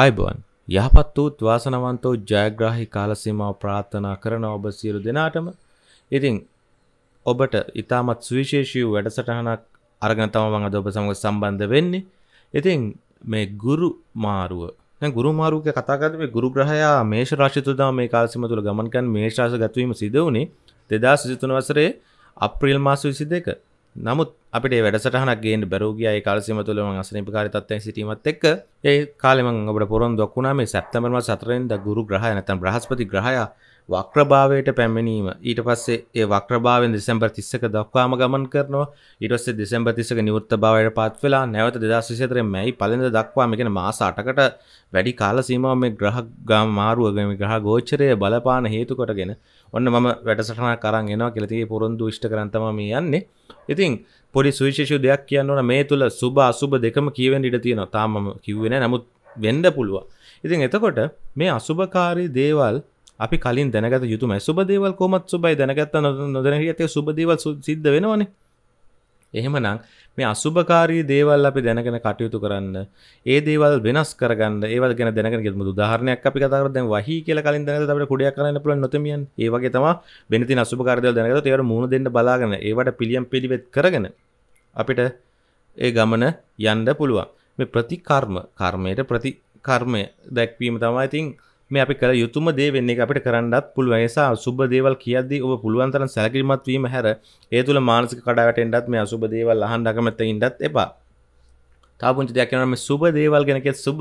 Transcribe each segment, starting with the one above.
අයිබෝන් යහපත් වූත් වාසනවන්තෝ ජයග්‍රාහි කාලසීමාව ප්‍රාර්ථනා කරන ඔබ සියලු දෙනාටම ඉතින් ඔබට ඉතාමත් සුවිශේෂී වැඩසටහනක් අරගෙන තම මඟ ඔබ සමඟ සම්බන්ධ වෙන්නේ ඉතින් මේ ගුරු මාරුව ගුරු මාරුක කතාකරේ ගුරු ග්‍රහයා මේෂ රශිතුදා මේ කාලසිම තුළ ගමන්කන් මේශාස ගත්වීම සිදුවනේ දෙදා සිතුන වසරේ අප්‍රිල් මාස විසි දෙක නමුත් අපට වැඩසටහනක් ගේන්න බැරෝගගේ කාලසිම තුළම අසනිපකාර තත්වය සිටීමත් එක් ඒ කාලම ඔබට පොරොන් දක්ුණාම සැප්තමරම සතරෙන්ද ගුරු ග්‍රහ නැතන් ්‍රහස්පති ග්‍රහය වක්‍රභාවයට පැමිණීම ඊට පස්සේ ඒ වක්‍රභාවෙන් දෙසැම්බර් තිස්සක දක්වාම ගමන් කරනවා ඉටස්සේ දෙසැම්බ තිස්සක නිවෘත්ත භාවයට පත් වෙලා නැවත දෙදශිෂතර මැයි පලඳ දක්වාමගෙන මාස අටකට වැඩි කාලසීමාව මේ ග්‍රහ ගම් මාරුවගම ග්‍රහ ගෝචරය බලපාන හේතු කොටගෙන ඔන්න ම වැටසටන කරන් එනවා කෙලති පොරොන්දු ෂ්ට කරන්තම යන්නේ ඉතින් පොඩි සුවිශේෂු දෙයක් කියන්නවන මේ තුළ සුබ අසුබ දෙකම කියවෙන් ඉඩ තියෙන තාමම කිව්වෙන නමුත් වෙන්ඩ පුළුව ඉතින් එතකොට මේ අසුභකාරී දේවල් අපි කලින් දැනගත යුතුම සුබ දේවල් කොමත් සුබයි දැනගත්ත නොදැන ඇති සුබදේවල් සිද්ධ වෙනවනේ එහෙමනම් මේ අසුභකාරී දේවල් අපි දැනගෙන කටයුතු කරන්න ඒ දේවල් වෙනස් කරගන්න ඒවල් ගැන දැනගෙන ගියමු උදාහරණයක් අපි කතා කරා දැන් වහී කියලා කලින් දැනගත්ත අපිට කුඩයක් කරන්න පුළුවන් නොතෙමියන් ඒ වගේ තමයි වෙන තියෙන අසුභකාරී දේවල් දැනගත්තොත් ඒවට මූණ දෙන්න බලාගෙන ඒවට පිළියම් පිළිවෙත් කරගෙන අපිට ඒ ගමන යන්න පුළුවන් මේ ප්‍රතිකර්ම කර්මයට ප්‍රතිකර්මය දැක්වීම තමයි ඉතින් මේ අපි කළ යුතුම දේ වෙන්නේ අපිට කරන්නත් පුළුවන්. ඒ නිසා අසුබ දේවල් කියද්දී ඔබ පුළුවන් තරම් සැලකිලිමත් වීම හැර ඒ තුල මානසික කඩාවැටෙන්නත් මේ අසුබ දේවල් අහන්න අකමැත්ත ඉන්නත් එපා. තව පුංචි දෙයක් කියනවා මේ සුබ දේවල් ගැන කිය සුබ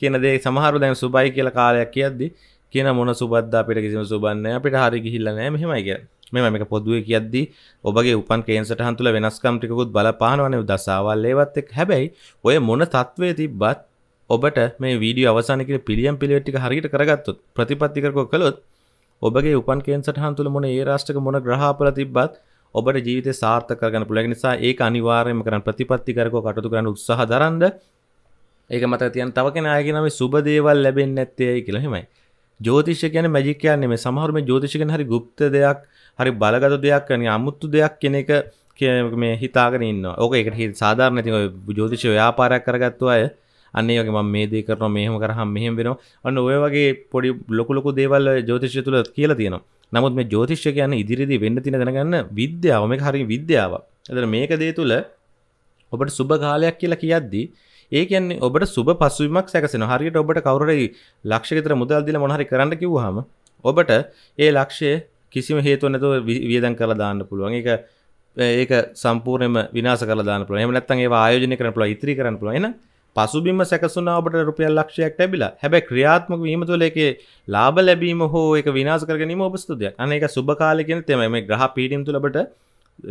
කියන දේ සමහරව දැන් සුබයි කියලා කාලයක් කියද්දී කියන මොන සුබද්ද අපිට කිසිම සුබක් නැහැ. අපිට හරි ගිහිල්ලා නැහැ. මෙහෙමයි කියලා. මෙම මේක පොදුවේ කියද්දී ඔබගේ උපන් කේන් සටහන් තුළ වෙනස්කම් ටිකකුත් බලපානවනේ දසාවල් ඒවත් එක්ක හැබැයි ඔය මොන තත්වයේ තිබ්බත් ඔබට මේ වීඩිය අවසානක පිළියම් පිළිවෙට්ටික හරිට කරගත්තුත් ප්‍රතිපත්තිකරක කළොත් ඔබගේ උපන් කේන්සටහන් තුළ මොන ඒ රාෂ්ටක මොන ග්‍රහපල තිබ්බත් ඔබට ජීවිත සාර්ථක කරගන්න පුළුවන් නිසා ඒක අනිවාර්යයෙන්ම කරන්න ප්‍රතිපත්තිකරකව කටයුතු කරන්න උත්සාහ දරන්න ඒක මතක තියන්න තව කෙනා කියනවා මේ සුබ දේවල් ලැබෙන්නේ නැත්තේයි කියලා එහෙමයි ජෝතිෂ කියන්නේ මැජික් කියන්නේ මේ සමහර මේ ජෝතිෂ කියන්නේ හරි গুপ্ত දෙයක් හරි බලගත දෙයක් කියන්නේ අමුතු දෙයක් කියන එක මේ හිතාගෙන ඉන්නවා. ඕක ඒකට සාධාරණ ඉතින් ඔය ජ්‍යොතිෂ ව්‍යාපාරයක් කරගත්තු අය අන්නේ වගේ ම මේ දේ කරන මෙහම කරහම් මෙහම වෙන අන්න ඔය වගේ පොඩි ලොකුලොකු දේවල් ජෝතිෂ්‍ය තුළ කියලා තියෙනවා නමුත් මේ ජෝතිෂ්‍ය කියන්න ඉදිරිදි වෙන්න තින දැනගන්න විද්‍යාව මේ හරි විද්‍යාව ඇතර මේක දේ තුළ ඔබට සුභ කාලයක් කියලා කියද්දී ඒ කියන්නේ ඔබට සුබ පසුවිමක් සැකසෙන හරියට ඔබට කවුරුරයි ලක්ෂයකට මුදල් දීලා මොන හරි කරන්න කිව්වහම ඔබට ඒ ලක්ෂය කිසිම හේතුවක් නැතුව වියදම් කරලා දාන්න පුළුවන්. ඒක ඒක සම්පූර්ණයෙන්ම විනාශ කරලා දාන්න පුළුවන්. එහෙම නැත්නම් ඒව ආයෝජනය කරන්න පුළුවන්, ඉතිරි කරන්න පුළුවන්. එහෙනම් පසුබිම සැකසුනාවට රුපියල් ලක්ෂයක් ලැබිලා හැබැයි ක්‍රියාත්මක වීම තුළ ඒකේ ලාභ ලැබීම හෝ ඒක විනාශ කර ගැනීම ඔබ ස්තුතියක්. අන්න ඒක සුබ කාලය කියන තේමය. මේ ග්‍රහ පීඩීම් තුළ ඔබට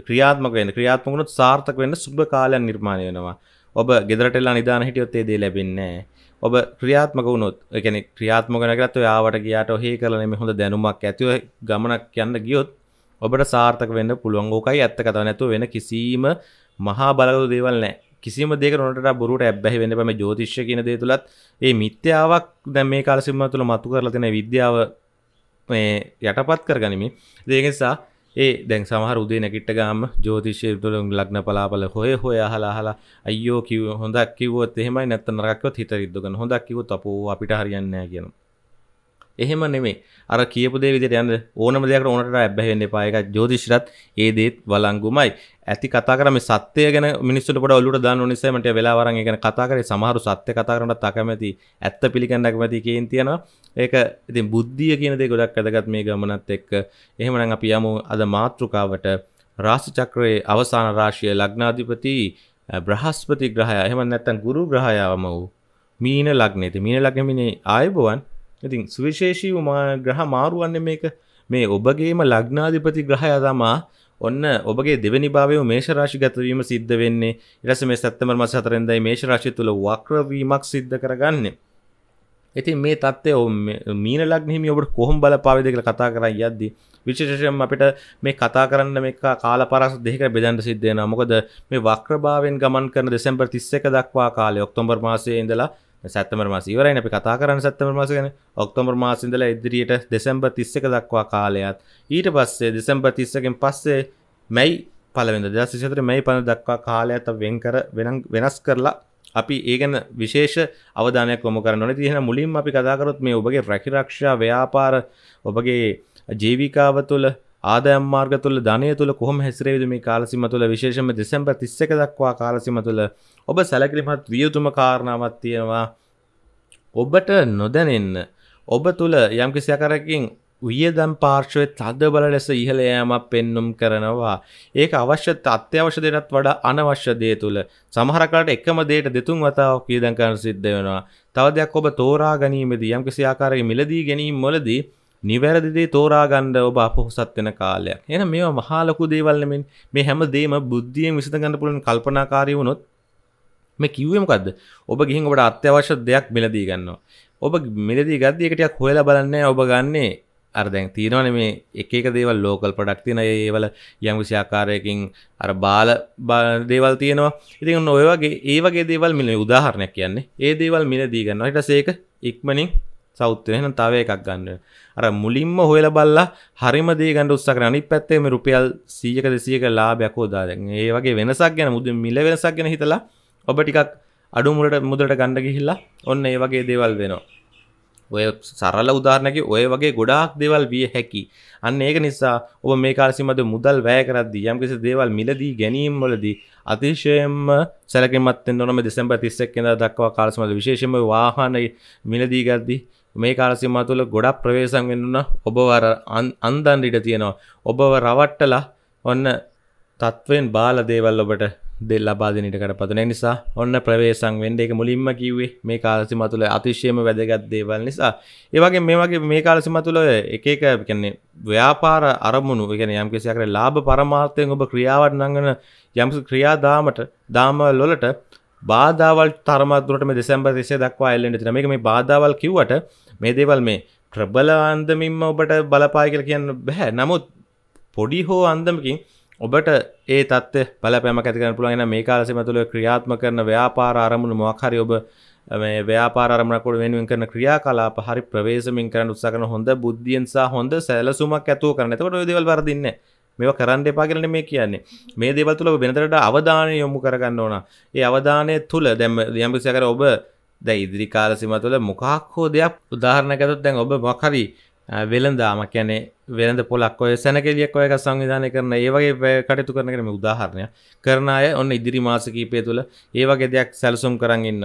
ක්‍රියාත්මක වෙන්න ක්‍රියාත්මක වුණොත් සාර්ථක වෙන්න සුබ කාලයක් නිර්මාණය වෙනවා. ඔබ ගෙදරට එලා නිදාන හිටියොත් ඒ දේ ලැබෙන්නේ නැහැ. ඔබ ක්‍රියාත්මක වුණොත් ඒ කියන්නේ ක්‍රියාත්මක වෙන කරත් ඔය ආවට ගියාට ඔහේ කරලා නෙමෙයි හොඳ දැනුමක් ඇතිව ගමනක් යන්න ගියොත් ඔබට සාර්ථක වෙන්න පුළුවන්. ඕකයි ඇත්ත කතාව. නැතුව වෙන කිසිම මහා බලගතු දේවල් නැහැ. කිසිම දෙක නොට බොරුට ඇබැහි වෙන්න පම ජෝතිශ්‍ය කියන දේ තුළත් ඒ මිත්‍යාවක් දැ මේ කාලසිම්ම තුළ මතු කරලතින විද්‍යාව යටපත් කර ගනිමි දේකෙසා ඒ දැන් සමහර උදේ නැකිට ගාම ජෝතිශය තුළ ලක්න පලාපල හොය හොය හලා හලා අයෝ කිව හොඳක් කිවොත් එහෙමයි නැත්ත නරක්ව හිත රිද්ග හොඳක් කිව තපෝ අපිට හරියන්න කියන එහෙම නෙමේ අර කියපුදේ විදිට යන්න ඕනම දෙයක් ඕනට ඇබ්බැහෙන්න එපා එක ජෝතිෂරත් ඒ දේත් වලංගුමයි ඇති කතා කරම සත්‍යය ගැන මිනිස්සුට පොඩ ඔලුට දාන්න නිසමට වෙලාවරන් ගැන කතා කරේ සමහරු සත්‍ය කතා කරනට අකමැති ඇත්ත පිළිගන්නක් මැති කියෙන් තියෙනවා ඒක ඉතින් බුද්ධිය කියන දේ ගොඩක් ඇදගත් මේ ගමනත් එක්ක එහෙමනම් අපි යමු අද මාතෘකාවට රාශිචක්‍රයේ අවසාන රාශිය ලග්නාධිපති බ්‍රහස්පති ග්‍රහය එහෙම නැත්තන් ගුරු ග්‍රහයාවම වූ මීන ලග්නෙති මීන ලග්නමිනේ ආයබුවන් ඉතින් සුවිශේෂීව ග්‍රහ මාරුවන්න මේක මේ ඔබගේම ලග්නාධිපති ග්‍රහය තමා ඔන්න ඔබගේ දෙවැනි භාවය මේශරාශි ගතවීම සිද්ධ වෙන්නේ ඉරස මේ සැත්තමර මස හතරෙන්දයි මේශරාශි තුළ වක්‍රවීමක් සිද්ධ කරගන්න. ඉතින් මේ තත්ත්වය මීන ලග්නහිමි ඔබට කොහොම බලපාවිද කියලා කතා කරා යද්දි විශේෂයෙන්ම අපිට මේ කතා කරන්න මේ කාල පරාස දෙකකට බෙදන්න සිද්ධ වෙනවා. මොකද මේ වක්‍රභාවයෙන් ගමන් කරන දෙසැම්බර් 31 දක්වා කාලේ ඔක්තෝබර් මාසයේ ඉඳලා සැත්තමර මාස ඉවරයි අපි කතා කරන්න සැත්තමර මාස ගැන ඔක්තෝබර් මාස ඉඳලා ඉදිරියට දෙසැම්බර් 31 දක්වා කාලයත් ඊට පස්සේ දෙසැම්බර් 31 න් පස්සේ මැයි පළවෙනිද 2024 මැයි පළවෙනි දක්වා කාලයත් වෙන් කර වෙනස් කරලා අපි ඒ ගැන විශේෂ අවධානයක් යොමු කරන්න ඕනේ. ඉතින් මුලින්ම අපි කතා කරොත් මේ ඔබගේ රැකිරක්ෂා ව්‍යාපාර ඔබගේ ජීවිකාව තුළ ආදයම් මාර්ග තුළ ධනය තුළ කොහොම හැසිරේද මේ කාලසිම තුළ විශේෂම දෙසැම්බර් 31 දක්වා කාලසිම තුළ ඔබ සැලකිලිමත් විය යුතුම කාරණාවක් තියෙනවා ඔබට නොදැනෙන්න ඔබ තුළ යම්කිසි ආකාරයකින් වියදම් පාර්ශවය තද බල ලෙස ඉහළ යෑමක් පෙන්නුම් කරනවා. ඒක අවශ්‍ය අත්‍යවශ්‍ය දෙනත් වඩා අනවශ්‍ය දේ තුළ සමහරකට එකම දේට දෙතුන් වතාවක් වියදම් කරන සිද්ධ වෙනවා. තව දෙයක් ඔබ තෝරා ගැනීමේදී යම්කිසි ආකාරයක මිලදී ගැනීම වලදී නිවැරදිදේ තෝරාගණ්ඩ ඔබ අපහුසත් වෙන කාලයක් එන මේ මහාලකු දේවල්ලමින් මේ හැම දේම බුද්ධියෙන් විසඳගන්න පුළන් කල්පනාකාරය වුණොත් මේ කිව්වමකක්ද ඔබ ගිහින් ඔබට අත්‍යවශ්‍ය දෙයක් මිලදී ගන්නවා ඔබ මිලදී ගද්දියකටයක් හොයලා බලන්න ඔබ ගන්නේ අර්දැන් තියෙනවන මේ එකක දේවල් ලෝකල් පඩක් තියන ඒවල යම් විසිාකාරයකින් අර බාල දේවල් තියෙනවා ඉතින් ඔයවගේ ඒවගේ දේවල් මිල උදාහරණයක් කියන්නේ ඒ දේවල් මිලදී ගන්න ට සේක ඉක්මනින් සෞත්්‍යයන තව එකක් ගන්න අර මුලින්ම හොල බල්ලා හරිම දේගට උත්සකර අනි පැත්තේම රුපියල් සීයක දෙසියක ලාභයක්කෝ දාදැන් ඒ වගේ වෙනසක් ගැන මුද මිල වෙනසක් ගැන හිතලා ඔබ ටිකක් අඩුමුලට මුදලට ගණ්ඩ ගිහිල්ලා ඔන්න ඒ වගේ දේවල් වෙනවා ඔය සරල උදාරණක ඔය වගේ ගොඩාක් දෙවල් විය හැකි අන්න ඒක නිසා ඔබ මේ කාසිමද මුදල් වැෑකරද යම්කිසි දේවල් මිලදී ගැනීම් වලදී අතිශයෙන්ම සැලකමත් නොම දෙසැම්බ තිස්සක් කෙන දක්වා කාලසමල විශේෂම වාහන මිලදී ගද්දි මේ කාලසිම තුළ ගොඩක් ප්‍රවේශන් වෙන්නුන ඔබවර අන්දන් ඉඩ තියෙනවා ඔබව රවට්ටලා ඔන්න තත්ත්වෙන් බාල දේවල් ඔබට දෙල් අපාදිනට කරපතන නිසා ඔන්න ප්‍රවේශන් වෙන්ඩ එක මුලින්ම කිව්වේ මේ කාලසිම තුළ අතිශයම වැදගත් දේවල් නිසා ඒවගේ මේ වගේ මේ කාලසිම තුළ එක එක කියන්නේ ව්‍යාපාර අරමුණු ගෙන යම්කිසිය කර ලාභ පරමාර්ථයෙන් ඔබ ක්‍රියාවට නංගන යම්ස ක්‍රියාදාමට දාම ලොලට බාධාවල් තරමදුරට මේ දෙසැම්බර් තිසේ දක්වා එල්ලෙන්ට තින මේක මේ බාධාවල් කිව්වට මේ දේවල් මේ ප්‍රබල අන්දමින්ම ඔබට බලපාය කියලා කියන්න බැහැ නමුත් පොඩි හෝ අන්දමකින් ඔබට ඒ තත් පලපෑම ඇතිකර පුළුවන් මේ කාලසිම තුළ ක්‍රියාත්ම කරන ව්‍යාපාර අරමුණු මොක්හරි ඔබ මේ ව්‍යාපාරමකට වෙනුවෙන් කරන ක්‍රියා කලාප හරි ප්‍රවේශමින් කරන්න උත්සාකන හොඳ බුද්ධියන්සා හොඳ සැලසුමක් ඇතුව කරන එතකට දෙවල් වරදින්න මේවා කරන්න එපා කියලන මේ කියන්නේ මේ දේවල් තුළ වෙනතරට අවධානය යොමු කරගන්න ඕන ඒ අවධානය තුළ දැම් යම්පිසිකර ඔබ දැ ඉදිරි කාලසිම තුළ මොකක් හෝ දෙයක් උදාහරණ ඇතත් දැන් ඔබ මකරී වෙළඳාම කැනෙ වෙළඳ පොලක් ඔය සැනකෙලියක් ඔයක සංවිධානය කරන ඒවගේ කටයුතු කරන කරම උදාහරණය කරන අය ඔන්න ඉදිරි මාසකීපය තුළ ඒවගේ දෙයක් සැලසුම් කරන්න ඉන්න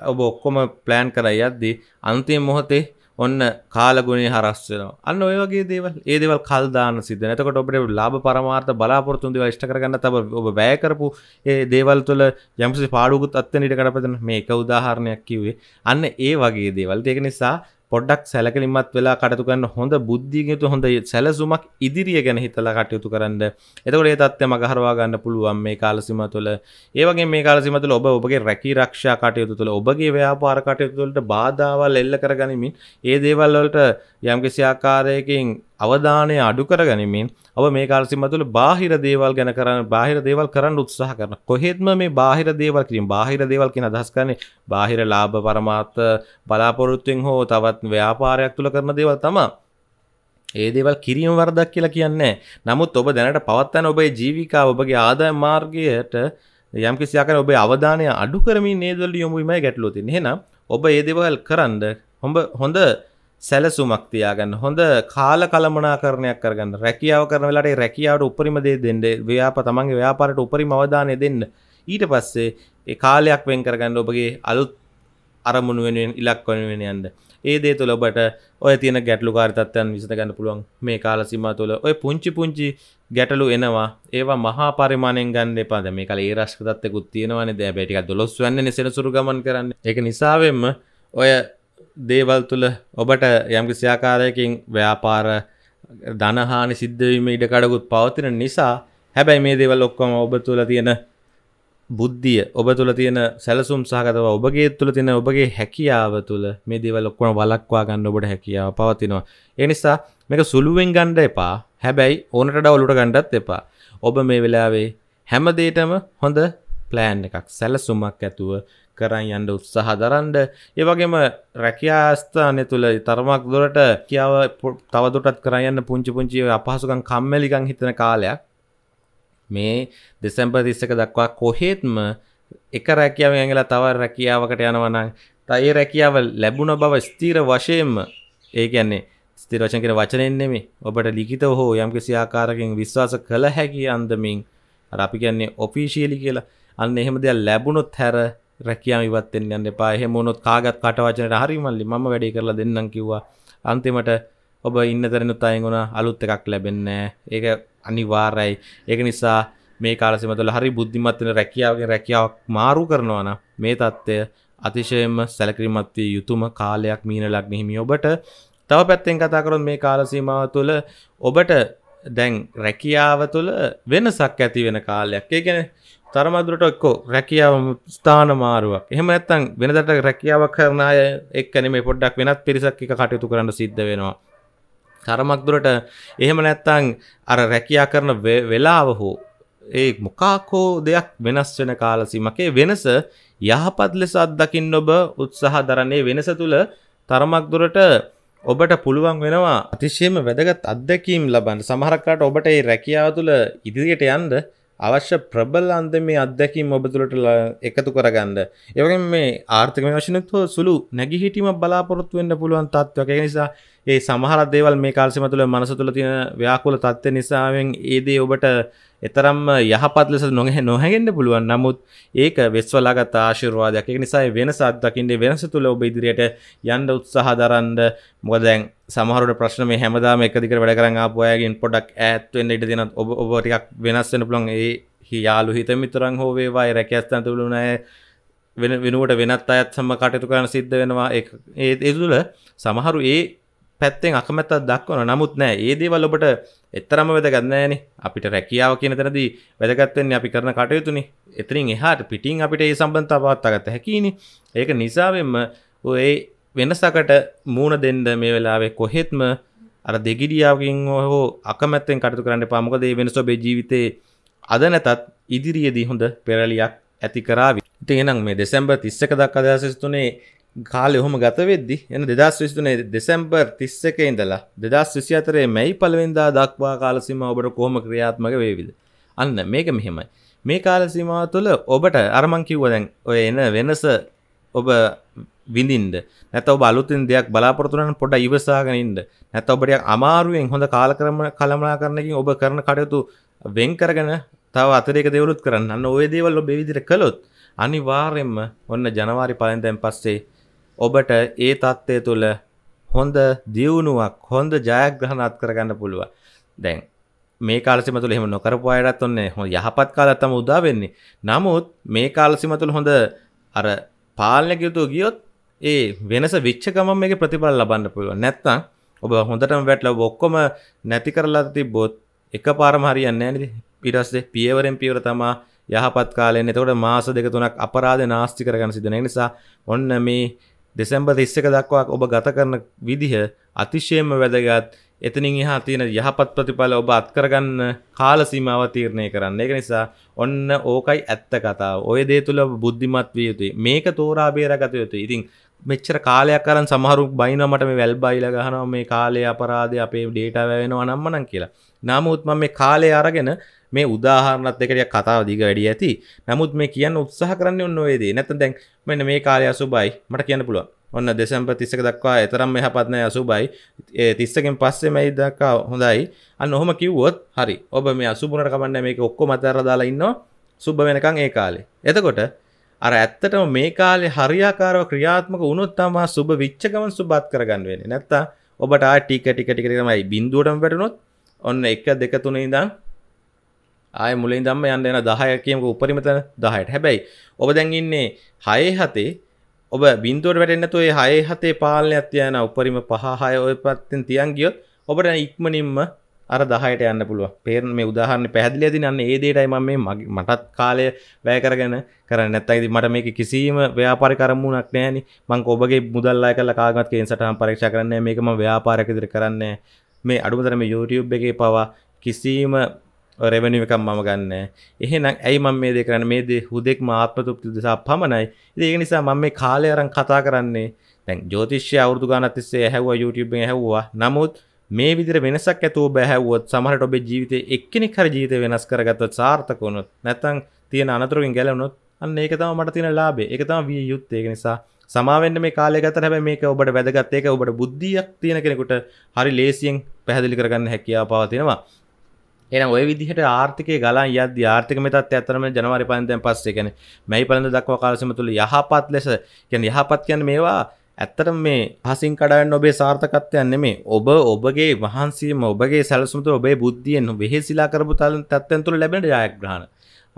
ඔබ ඔක්කොම ප්ලෑන් කර යද්දී අන්තිය මොහොතේ ඔන්න කාලගුණේ හරස්වෙනවා අන්න ඔය වගේ දේවල් ඒදවල් කල්දාන සිද නතකට ඔබට ලාබ පරමාර්ථ බලාපොරත්තුන්දව ෂ්ට කරගන්න තබ ඔබ බෑකරපු ඒ දේවල් තුළ යම්සි පාඩුකුත් අත්තනට කරපතන මේක උදාහරණයක් කිවේ අන්න ඒ වගේ දේවල් දෙක නිසා පොඩ්ඩක් සැලකලින්මත් වෙලා කටතු කරන්න හොඳ බුද්ධිගතු හොඳ සැලසුමක් ඉදිරිය ගැන හිතලා කටයුතු කරන්න එතකොට ඒ තත්ත්ව මගහරවා ගන්න පුළුවන් මේ කාලසිම තුළ ඒවගේ මේ කාලසිම තුළ ඔබ ඔබගේ රැකී රක්ෂා කටයුතු තුළ ඔබගේ ව්‍යාපාර කටයුතු වලට බාධාවල් එල්ල කරගනිමින් ඒ දේවල් වලට යම්කිසි ආකාරයකින් අවධානය අඩු කර ගනිමින් ඔබ මේ කාලසිම තුළ බාහිර දේවල් ගැන කරන්න බාහිර දේවල් කරන්න උත්සාහ කරන කොහෙත්ම මේ බාහිර දේවල් කිරීම බාහිර දේවල් කියන අදහස් කරන්නේ බාහිර ලාභ පරමාර්ථ බලාපොරොත්තුෙන් හෝ තවත් ව්‍යාපාරයක් තුළ කරන දේවල් තමා ඒ දේවල් කිරීම වරදක් කියලා කියන්නේ නමුත් ඔබ දැනට පවත්වන ඔබේ ජීවිකාව ඔබගේ ආදායම් මාර්ගයට යම් කිසි ආකාරයක ඔබේ අවධානය අඩු කරමින් නේදවල යොමු වීමයි ගැටලුව තියෙන්නේ. එහෙනම් ඔබ මේ දේවල් කරන්ද හොඹ හොඳ සැලසුමක් තියාගන්න හොඳ කාල කළමනාකරණයක් කරගන්න රැකියාව කරන වෙලාට රැකියාවට උපරිම දේ දෙන්න ව්‍යාප තමන්ගේ ව්‍යාපාරයට උපරිම අවධානය දෙන්න ඊට පස්සේ ඒ කාලයක් වෙන් කරගන්න ඔබගේ අලුත් අරමුණු වෙනුවෙන් ඉලක්ක වෙනුවෙන් යන්න. ඒ දේ තුළ ඔබට ඔය තියෙන ගැටලුකාරී තත්ත්වයන් විසඳගන්න පුළුවන් මේ කාල සීමාව තුළ. ඔය පුංචි පුංචි ගැටලු එනවා. ඒවා මහා පරිමාණයෙන් ගන්න එපා. දැන් මේ කාලේ ඒ රාශික තත්ත්වකුත් තියෙනවානේ. දැන් හැබැයි ටිකක් දොළොස් වෙන්නේ සෙනසුරු ගමන් කරන්නේ. ඒක නිසාවෙන්ම ඔය දේවල් තුළ ඔබට යම්කි ස්‍යාකාරයකින් ව්‍යාපාර ධනහානි සිද්ධවීම ඉඩකඩකුත් පවතින නිසා හැබැයි මේ දේවල් ඔක්කොම ඔබ තුළ තියෙන බුද්ධිය ඔබ තුළ තියෙන සැලසුම් සහගතව ඔබගේ තුළ තියෙන ඔබගේ හැකියාව තුළ මේ දේවල් ඔක්කොම වලක්වා ගන්න ඔබට හැකියාව පවතිනවා. ඒ නිසා මේක සුළුවෙන් ගන්න එපා. හැබැයි ඕනට ඩවලුට ගන්නත් එපා. ඔබ මේ වෙලාවේ හැම දෙයකම හොඳ ප්ලෑන් එකක් සැලසුමක් ඇතුව කරන් යන්න උත්සාහ දරන්ඩ ඒවගේම රැකයාස්ථානය තුළ තරමක් දොරට කියාව තවදුටත් කරයන්න පුංචි පුංචිව අපහසුකන් කම්මලිකං හිතන කාලයක් මේ දෙසැම්ප තිස්සක දක්වා කොහෙත්ම එක රැකියාව ඇඟලා තව රැකියාවකට යනවනං තයි රැකියාව ලැබුණ බව ස්තීර වශයෙන්ම ඒ ගැන්නේ ස්තිරවචන කෙන වචනෙන්නෙමේ ඔබට ලිකිත හෝ යම්කිසි ආකාරකින් විශ්වාස කළ හැකි අන්දමින් අපි කියන්නේ ඔෆිෂියලි කියලා අන්න එහෙම දෙයක් ලැබුණොත් හැර රැකියා ඉවත්තෙන් යන්න එපා එහෙම වුණොත් කාගත් කටවචනට හරි මල්ලි මම වැඩේ කරලා දෙන්නම් කිව්වා අන්තිමට ඔබ ඉන්න තැනනුත් අයගුණ අලුත් එකක් ලැබෙන්නේ ඒක අනිවාර්යයි ඒක නිසා මේ කාලසිම තුළ හරි බුද්ධිමත් වෙන රැකියාවකින් රැකියාවක් මාරු කරනවා නම් මේ தත්ත්වය අතිශයම සැලකිලිමත් විය යුතුම කාලයක් මීන ලග්න හිමි ඔබට තව පැත්තෙන් කතා කරොත් මේ කාල සීමාව තුළ ඔබට දැන් රැකියාව තුළ වෙනසක් ඇති වෙන කාලයක් ඒ කියන්නේ තරමදුරට එක්කෝ රැකියාව ස්ථාන මාරුවක් එහෙම නැත්තම් වෙනදට රැකියාවක් කරන අය එක්ක නෙමෙයි පොඩ්ඩක් වෙනත් පිරිසක් එක්ක කටයුතු කරන්න සිද්ධ වෙනවා තරමක් දුරට එහෙම නැත්තම් අර රැකියා කරන වෙලාව හෝ ඒ මොකක් හෝ දෙයක් වෙනස් වෙන කාල සීමකේ වෙනස යහපත් ලෙස අත්දකින්න ඔබ උත්සාහ දරන්නේ වෙනස තුල තරමක් දුරට ඔබට පුළුවන් වෙනවා අතිශයම වැදගත් අත්දැකීම් ලබන්න සමහරක්ලාට ඔබට ඒ රැකියාව තුළ ඉදිරියට යන්ද අවශ්‍ය ප්‍රබල් අන්දමේ අත්දැකීම් ඔබතුළට එකතු කරගන්න. ඒවගේ මේ ආර්ථික වශනත් හෝ සුළු නැගිහිටීම බලාපොරොත්තු වෙන්න පුළුවන් තත්ත්වක නිසා ඒ සමහර දේවල් මේ කාල්සිම තුළ මනස තුළ තියෙන ව්‍යාකුල තත්ත්ව නිසාවෙන් ඒදේ ඔබට එතරම් යහපත් ලෙස නොහැ නොහැගෙන්න්න පුළුවන් නමුත් ඒක වෙස්වලාගත් ආශිරවාදයක් එක නිසා වෙනසත් දකින්නේ වෙනස තුළ ඔබ ඉදිරියට යන්න උත්සාහ දරන්ඩ මොදැන් සමහරට ප්‍රශ්න මේ හැමදාම එකදික වැඩ කරන්න ආපොයගෙන් පොඩක් ඇත්වෙන්න ඉට දෙන ඔබ ඔබ ටිකක් වෙනස්වෙන පුළන් ඒ හියාලු හිත මිතුරන් හෝවේවායි රැකැස්තන් තුළුනෑ වෙන වෙනුවට වෙනත් අයත් සම කටයුතු කරන සිද්ධ වෙනවා ඒ තුළ සමහරු ඒ පැත්තෙන් අකමැතත් දක්වන නමුත් නෑ ඒදේවල් ඔබට එතරම වැදගන්නෑන අපිට රැකියාව කියන තැනදී වැදගත්වෙන් අපි කරන කටයුතුනි එතරින් එහාට පිටිං අපිට ඒ සම්බන්ධ පවත්තාගත හැකිනි ඒක නිසාවෙන්ම ඒ වෙනසකට මූුණ දෙන්ඩ මේ වෙලාවේ කොහෙත්ම අර දෙගිඩියාවකින් හෝ අකමැත්තෙන් කටු කරන්න පාමකදේ වෙනස ඔබේ ජීවිතේ අද නැතත් ඉදිරියේදී හොඳ පෙරලියක් ඇති කරාවි ඉතින් එනම් මේ දෙසැම්බර් 31 දක්වා 2023 කාල ඔහොම ගත වෙද්දි එන දෙදස් විස්තුනේ දෙසැම්බර් තිස්ස එක ඉඳලා දෙදස් විසි අතරේ මැයි පළවෙන්දා දක්වා කාලසිම ඔබට කොහොම ක්‍රියාත්මක වේවිද අන්න මේක මෙහෙමයි මේ කාලසිමාව තුළ ඔබට අරමං කිව්වදැන් ඔය එන වෙනස ඔබ විඳින්ද නැත ඔබ අලුතින් දෙයක් බලාපොරතුරන් පොඩ ඉවසාගෙන ඉන්න නැත ඔබට අමාරුවෙන් හොඳ කාලක්‍රම කළමනා කරනකින් ඔබ කරන කටයුතු වෙන් කරගෙන තව අතරේක දෙවලුත් කරන්න ඔය දේවල් ඔබ විදිර කළොත් අනිවාර්යෙන්ම ඔන්න ජනවාරි පලෙන්තැන් පස්සේ ඔබට ඒ තත්ත්වය තුළ හොඳ දියුණුවක් හොඳ ජයග්‍රහණත් කරගන්න පුළුව දැන් මේ කාලසිම තුළ එහෙම නොකරපු අයටත් ඔන්නේ හො යහපත් කාලත් තම උදා වෙන්නේ නමුත් මේ කාලසිම තුළ හොඳ අර පාලනය යුතු ගියොත් ඒ වෙනස විච්ච ගමම් එක ප්‍රතිඵල ලබන්න පුළුව නැත්තම් ඔබ හොඳටම වැටල ඔක්කොම නැති කරලා තිබ්බොත් එක පාරම හරියන්න නෑනි පිටස්සේ පියවරෙන් පියවර තමා යහපත් කාලයෙන් එතකොට මාස දෙක තුනක් අපරාධ නාස්ති කරගන්න සිදෙන නිසා ඔන්න මේ දෙසැම්බ තිස්සක දක්වා ඔබ ගත කරන විදිහ අතිශයම වැදගත් එතනින් එහා තියෙන යහපත් ප්‍රතිඵල ඔබ අත්කරගන්න කාල සීමාව තීරණය කරන්න ඒක නිසා ඔන්න ඕකයි ඇත්ත කතාව ඔය දේ තුළ බුද්ධිමත් විය යුතුයි මේක තෝරා බේරගත යුතුයි ඉතින් මෙච්චර කාලයක් කරන් සමහරු බයිනමට මේ වැල් බයිල ගහනව මේ කාලය අපරාධ අපේ ඩේට වැවෙනවා නම්මනම් කියලා. නමුත් මම මේ කාලය අරගෙන මේ උදාහරණත් එකට කතාව දිග වැඩි ඇති නමුත් මේ කියන්න උත්සාහ කරන්න ඔන්න ඔය දේ නැත්නම් දැන් මෙන්න මේ කාලය අසුබයි මට කියන්න පුළුවන් ඔන්න දෙසැම්බර් 30ක දක්වා එතරම් යහපත් නැහැ අසුබයි ඒ 30කින් පස්සේ මේ දක්වා හොඳයි අන්න ඔහොම කිව්වොත් හරි ඔබ මේ අසුබුනට කමන්නේ මේක ඔක්කොම අතහැරලා දාලා ඉන්නවා සුබ වෙනකන් ඒ කාලේ එතකොට අර ඇත්තටම මේ කාලේ හරියාකාරව ක්‍රියාත්මක වුණොත් තමයි සුබ විච්ච ගමන් සුබත් කරගන්න වෙන්නේ. නැත්තම් ඔබට ආ ටික ටික ටික තමයි බිඳුවටම වැටුනොත් ඔන්න 1 2 3 ඉඳන් ආය මුලින් දම්ම යන්න එන දහය කියමක උපරිමත දහයට හැබැයි ඔබ දැන්ඉන්නේ හයේ හතේ ඔබ බින්දුවට වැටෙන්න්නතු ඒ හයේ හතේ පාලනයක් තියන උපරිම පහහය ඔය පත්තෙන් තියන් ගියොත් ඔබට ඉක්මනින්ම අර දහයට යන්න පුළුව පේරන මේ උදාහරන්න පැදිලි ඇති න්න ඒදේටයි ම මේ මටත් කාලය වැය කරගෙන කරන්න ඇත්තයිති මට මේක කිසිීම ව්‍යාපාරි කරමුණක් නෑනි මංක ඔබගේ මුදල්ලා කල කාගත් කියෙන් සටහම් පරක්ෂ කරන්න මේකම ව්‍යාපාරකදිර කරන්නේ මේ අඩුමතරම YouTube එක පවා කිසිීම රැවැනි එකක් මම ගන්න එහෙනම් ඇයි මම මේ දේ කරන්නේ මේ දේ හුදෙක් මාත්ම තෘප්ති දෙසා පමණයි ඉතින් ඒක නිසා මම මේ කාලය අරන් කතා කරන්නේ දැන් ජ්‍යොතිෂය අවුරුදු ගානක් තිස්සේ ඇහැව්වා YouTube එකෙන් ඇහැව්වා නමුත් මේ විදිහට වෙනසක් ඇතුව බෑහැව්වොත් සමහරට ඔබේ ජීවිතේ එක්කෙනෙක් හරි ජීවිතේ වෙනස් කරගත්තොත් සාර්ථක වුණොත් නැත්නම් තියෙන අනතුරකින් ගැලවුණොත් අන්න ඒක තමයි මට තියෙන ලාභය ඒක තමයි විය යුත්තේ ඒක නිසා සමාවෙන්ට මේ කාලය ගත හැබැයි මේක ඔබට වැදගත් ඒක ඔබට බුද්ධියක් තියෙන කෙනෙකුට හරි ලේසියෙන් පැහැදිලි කරගන්න හැකියාව පවතිනවා එන ඔය විදිහට ආර්ථික ගලා යද ආර්ථික මෙතත් ඇතරම ජනවරි පන්තයන් පස්සේ ගැන මැයි පලඳ දක්වා කාලසම තුළ යහපත් ලෙස ගැන යහපත් කියන්න මේවා ඇත්තටම මේ හසින් කඩන්න ඔබේ සාර්ථකත්වයන්න මේ ඔබ ඔබගේ වහන්සේම ඔබගේ සැලසුමතු ඔබේ බුද්ධියෙන් වෙහෙසිලා කරපු තලන් තත්වයන් තුළ ලැබෙන ජයග්‍රහණ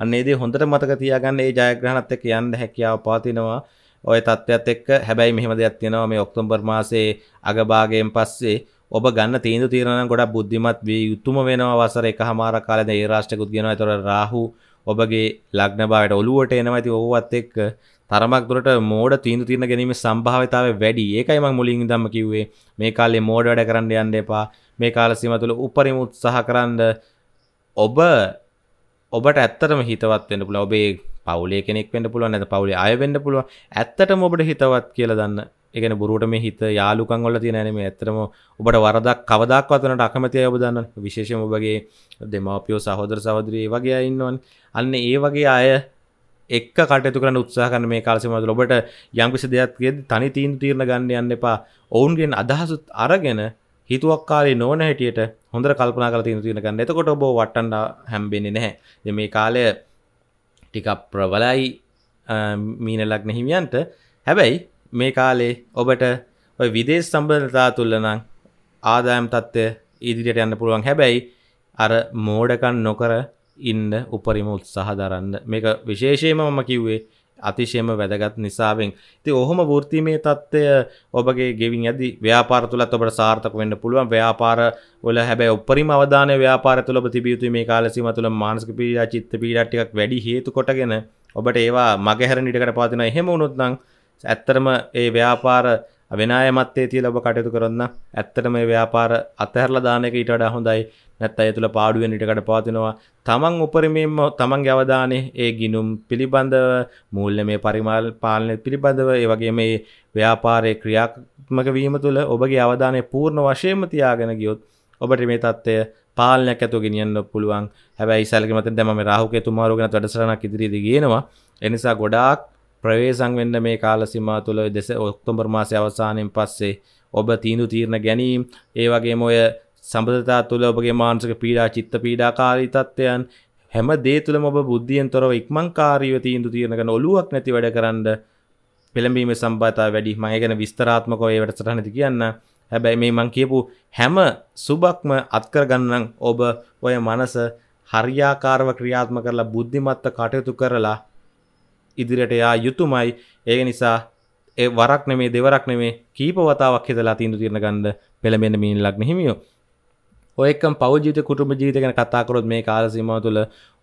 අන්නේදී හොඳට මතක තියාගන්න ඒ ජයග්‍රහණත් එක්ක යන්න හැකියාව පවතිනවා ඔය තත්ත්වයක් එක්ක හැබැයි මෙහෙම දෙයක් තියෙනවා මේ ඔක්තෝබර් මාසේ අගභාගයෙන් පස්සේ ඔබ ගන්න තීන්දු තීරණ ගොඩක් බුද්ධිමත් වී යුතුම වෙනවා වසර එකහමාර කාලෙද ඒ රාශියකුත් ගෙනවා. ඒතර රාහු ඔබගේ ලග්න භාවයට ඔලුවට එනවා. ඉතින් ඕවත් එක්ක තරමක් දුරට මෝඩ තීන්දු තීරණ ගැනීම සම්භාවිතාවය වැඩි. ඒකයි මම මුලින් ඉඳන්ම කිව්වේ මේ කාලේ මෝඩ වැඩ කරන්න යන්න එපා. මේ කාල සීම තුළ උපරිම උත්සාහ කරන්න ඔබ ඔබට ඇත්තටම හිතවත් වෙන්න පුළුවන්. ඔබේ පවුලේ කෙනෙක් වෙන්න පුළුවන් නැත්නම් පවුලේ අය වෙන්න පුළුවන්. ඇත්තටම ඔබට හිතවත් කියලා දන්න එකන බොරුවට මේ හිත යාලුකං වල තියෙන නම ඇතරම ඔබට වරදක් කවදක්වතනට අකමතිය ඔබ දන්න විශේෂම ඔබගේ දෙමාපියෝ සහෝදර සහෝදරී වගේ ඉන්නවන් අන්න ඒ වගේ අය එක් කටයතු කරන්න උත්සාහන මේ කාලසිමද ඔබට යංකිසි දෙයක්ගේ තනි තීන් තීරණ ගන්න යන්න එපා ඔවුන්ගෙන් අදහසුත් අරගෙන හිතුවක් කාලේ නොන හැටියට හොඳ කල්පනා කල තිීන තියෙන ගන්න එතකොට ඔබ වටන්න හැම්බෙන්නේ නැහැ මේ කාලය ටිකක් ප්‍රබලයි මීනලක් නැහිමියන්ට හැබැයි මේ කාලේ ඔබට ඔය විදේශ සම්බන්ධතා තුල්ලනං ආදායම් තත්ත්වය ඉදිරියට යන්න පුළුවන් හැබැයි අර මෝඩකන් නොකර ඉන්න උපරිම උත්සාහ දරන්න මේක විශේෂයම මම කිව්වේ අතිශයම වැදගත් නිසාවෙන් ති ඔහොම වෘතිමේ තත්ත්වය ඔබගේ ගෙවින් ඇදි ව්‍යාපාර තුළත් ඔබට සාර්ථක වෙන්න පුළුවන් ව්‍යාපාර වල හැබැයි උපරිම අවධානය ව්‍යාපාර තුළ තිබියුතු මේ කාලසීම තුළ මානසික පීඩා චිත්ත පීඩා ටිකක් වැඩි හේතු කොටගෙන ඔබට ඒවා මගහැර නිටකට පාතින එහෙම වුණොත් නම් ඇත්තරම ඒ ව්‍යාපාර වෙනය මත්තේ තිය ලබ කටයුතු කරන්න ඇත්තටම මේ ව්‍යාපාර අතහැරලා දානක ඊට හොඳයි නැත් අය තුළ පාඩුවෙන් ඉටකට පාතිනවා තමන් උපරිමෙන්ම තමන් ගවධානේ ඒ ගිනුම් පිළිබඳව මූල්ල මේ පරිමාල් පාලනය පිළිබඳව ඒ වගේ මේ ව්‍යාපාරය ක්‍රියාත්මක වීම තුළ ඔබගේ අවධානය පූර්ණ වශයම තියාගෙන ගියොත් ඔබට මේ තත්ත්වය පාලනයක් ඇතු ගෙනියන්න පුළුවන් හැබැයි සැලකමත දැම රාහුක තුමාරුගෙන වැඩසරනක් ඉදිරිදි ගෙනවා එනිසා ගොඩාක් ප්‍රවේශම් වෙන්න මේ කාල සීමාව තුළ දෙස ඔක්තෝබර් මාසයේ අවසානයෙන් පස්සේ ඔබ තීන්දුව තීරණ ගැනීම ඒ වගේම ඔය සම්බන්ධතා තුළ ඔබගේ මානසික පීඩා චිත්ත පීඩාකාරී තත්ත්වයන් හැම දේ තුළම ඔබ බුද්ධියෙන් තොරව ඉක්මන්කාරීව තීන්දුව තීරණ කරන ඔලුවක් නැති වැඩකරන පෙළඹීමේ සම්බන්ධතාව වැඩි මම ගැන විස්තරාත්මකව ඒ වැඩසටහනදී කියන්න. හැබැයි මේ මං කියපු හැම සුබක්ම අත්කර ගන්න ඔබ ඔය මනස හරියාකාරව ක්‍රියාත්මක කරලා බුද්ධිමත්ව කටයුතු කරලා ඉදිරියට යා යුතුමයි ඒක නිසා ඒ වරක් නෙමේ දෙවරක් නෙමේ කීප වතාවක් හිතලා තීන්දුව తీරන ගන්න පෙළඹෙන මීන ලග්න හිමියෝ ඔය එක්කම පෞද්ගලික ජීවිත කුටුම්බ ජීවිත ගැන කතා කරොත් මේ කාල සීමාව තුළ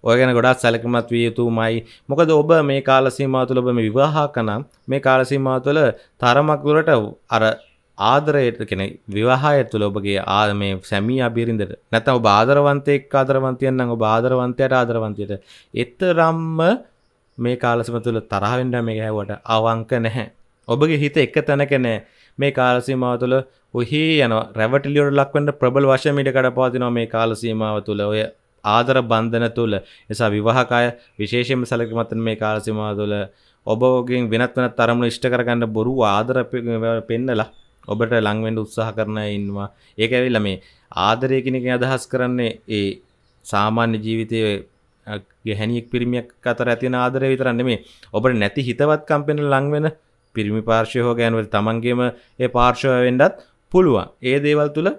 ඔය ගැන ගොඩාක් සැලකිලිමත් විය යුතුමයි මොකද ඔබ මේ කාල සීමාව තුළ ඔබ මේ විවාහක නම් මේ කාල සීමාව තුළ තරමක් දුරට අර ආදරයට කෙන විවාහය තුළ ඔබගේ ආ මේ සැමී අබිරිඳට නැතම ඔබ ආදරවන්තයෙක් ආදරවන්තයන් නම් ඔබ ආදරවන්තයට ආදරවන්තයට එතරම්ම මේ කාලසිම තුළ තරහවෙන්ඩ මේ හැවට අවංක නැහැ ඔබගේ හිත එක තැනකනෑ මේ කාලසීමාව තුළ ඔහි යන රැවටිලියෝට ලක්වට ප්‍රබල වශමිට කඩපාතිනවා මේ කාලසීමාව තුළ ඔය ආදර බන්ධන තුළ නිසා විවාහකාය විශේෂම සැලකමතන් මේ කාලසිමාව තුළ ඔබෝගෙන් වෙනත් වෙන තරමුණ ඉෂ්ට කරගන්න බොරු ආදර පෙන්නලා ඔබට ලංවෙන්ඩ උත්සාහ කරන ඉන්නවා ඒක ඇවිල්ල මේ ආදරයකිනක අදහස් කරන්නේ ඒ සාමාන්‍ය ජීවිතය ගැහැනියෙක් පිරිමියක් අතර ඇතින ආදරය විතරන්න මේ ඔබට නැති හිතවත් කම්පෙන ලංවෙන පිරිමි පාර්ශය හෝ ගෑන්වල තමන්ගේම ඒ පාර්ශවවෙන්ඩත් පුළුවන් ඒ දේවල් තුළ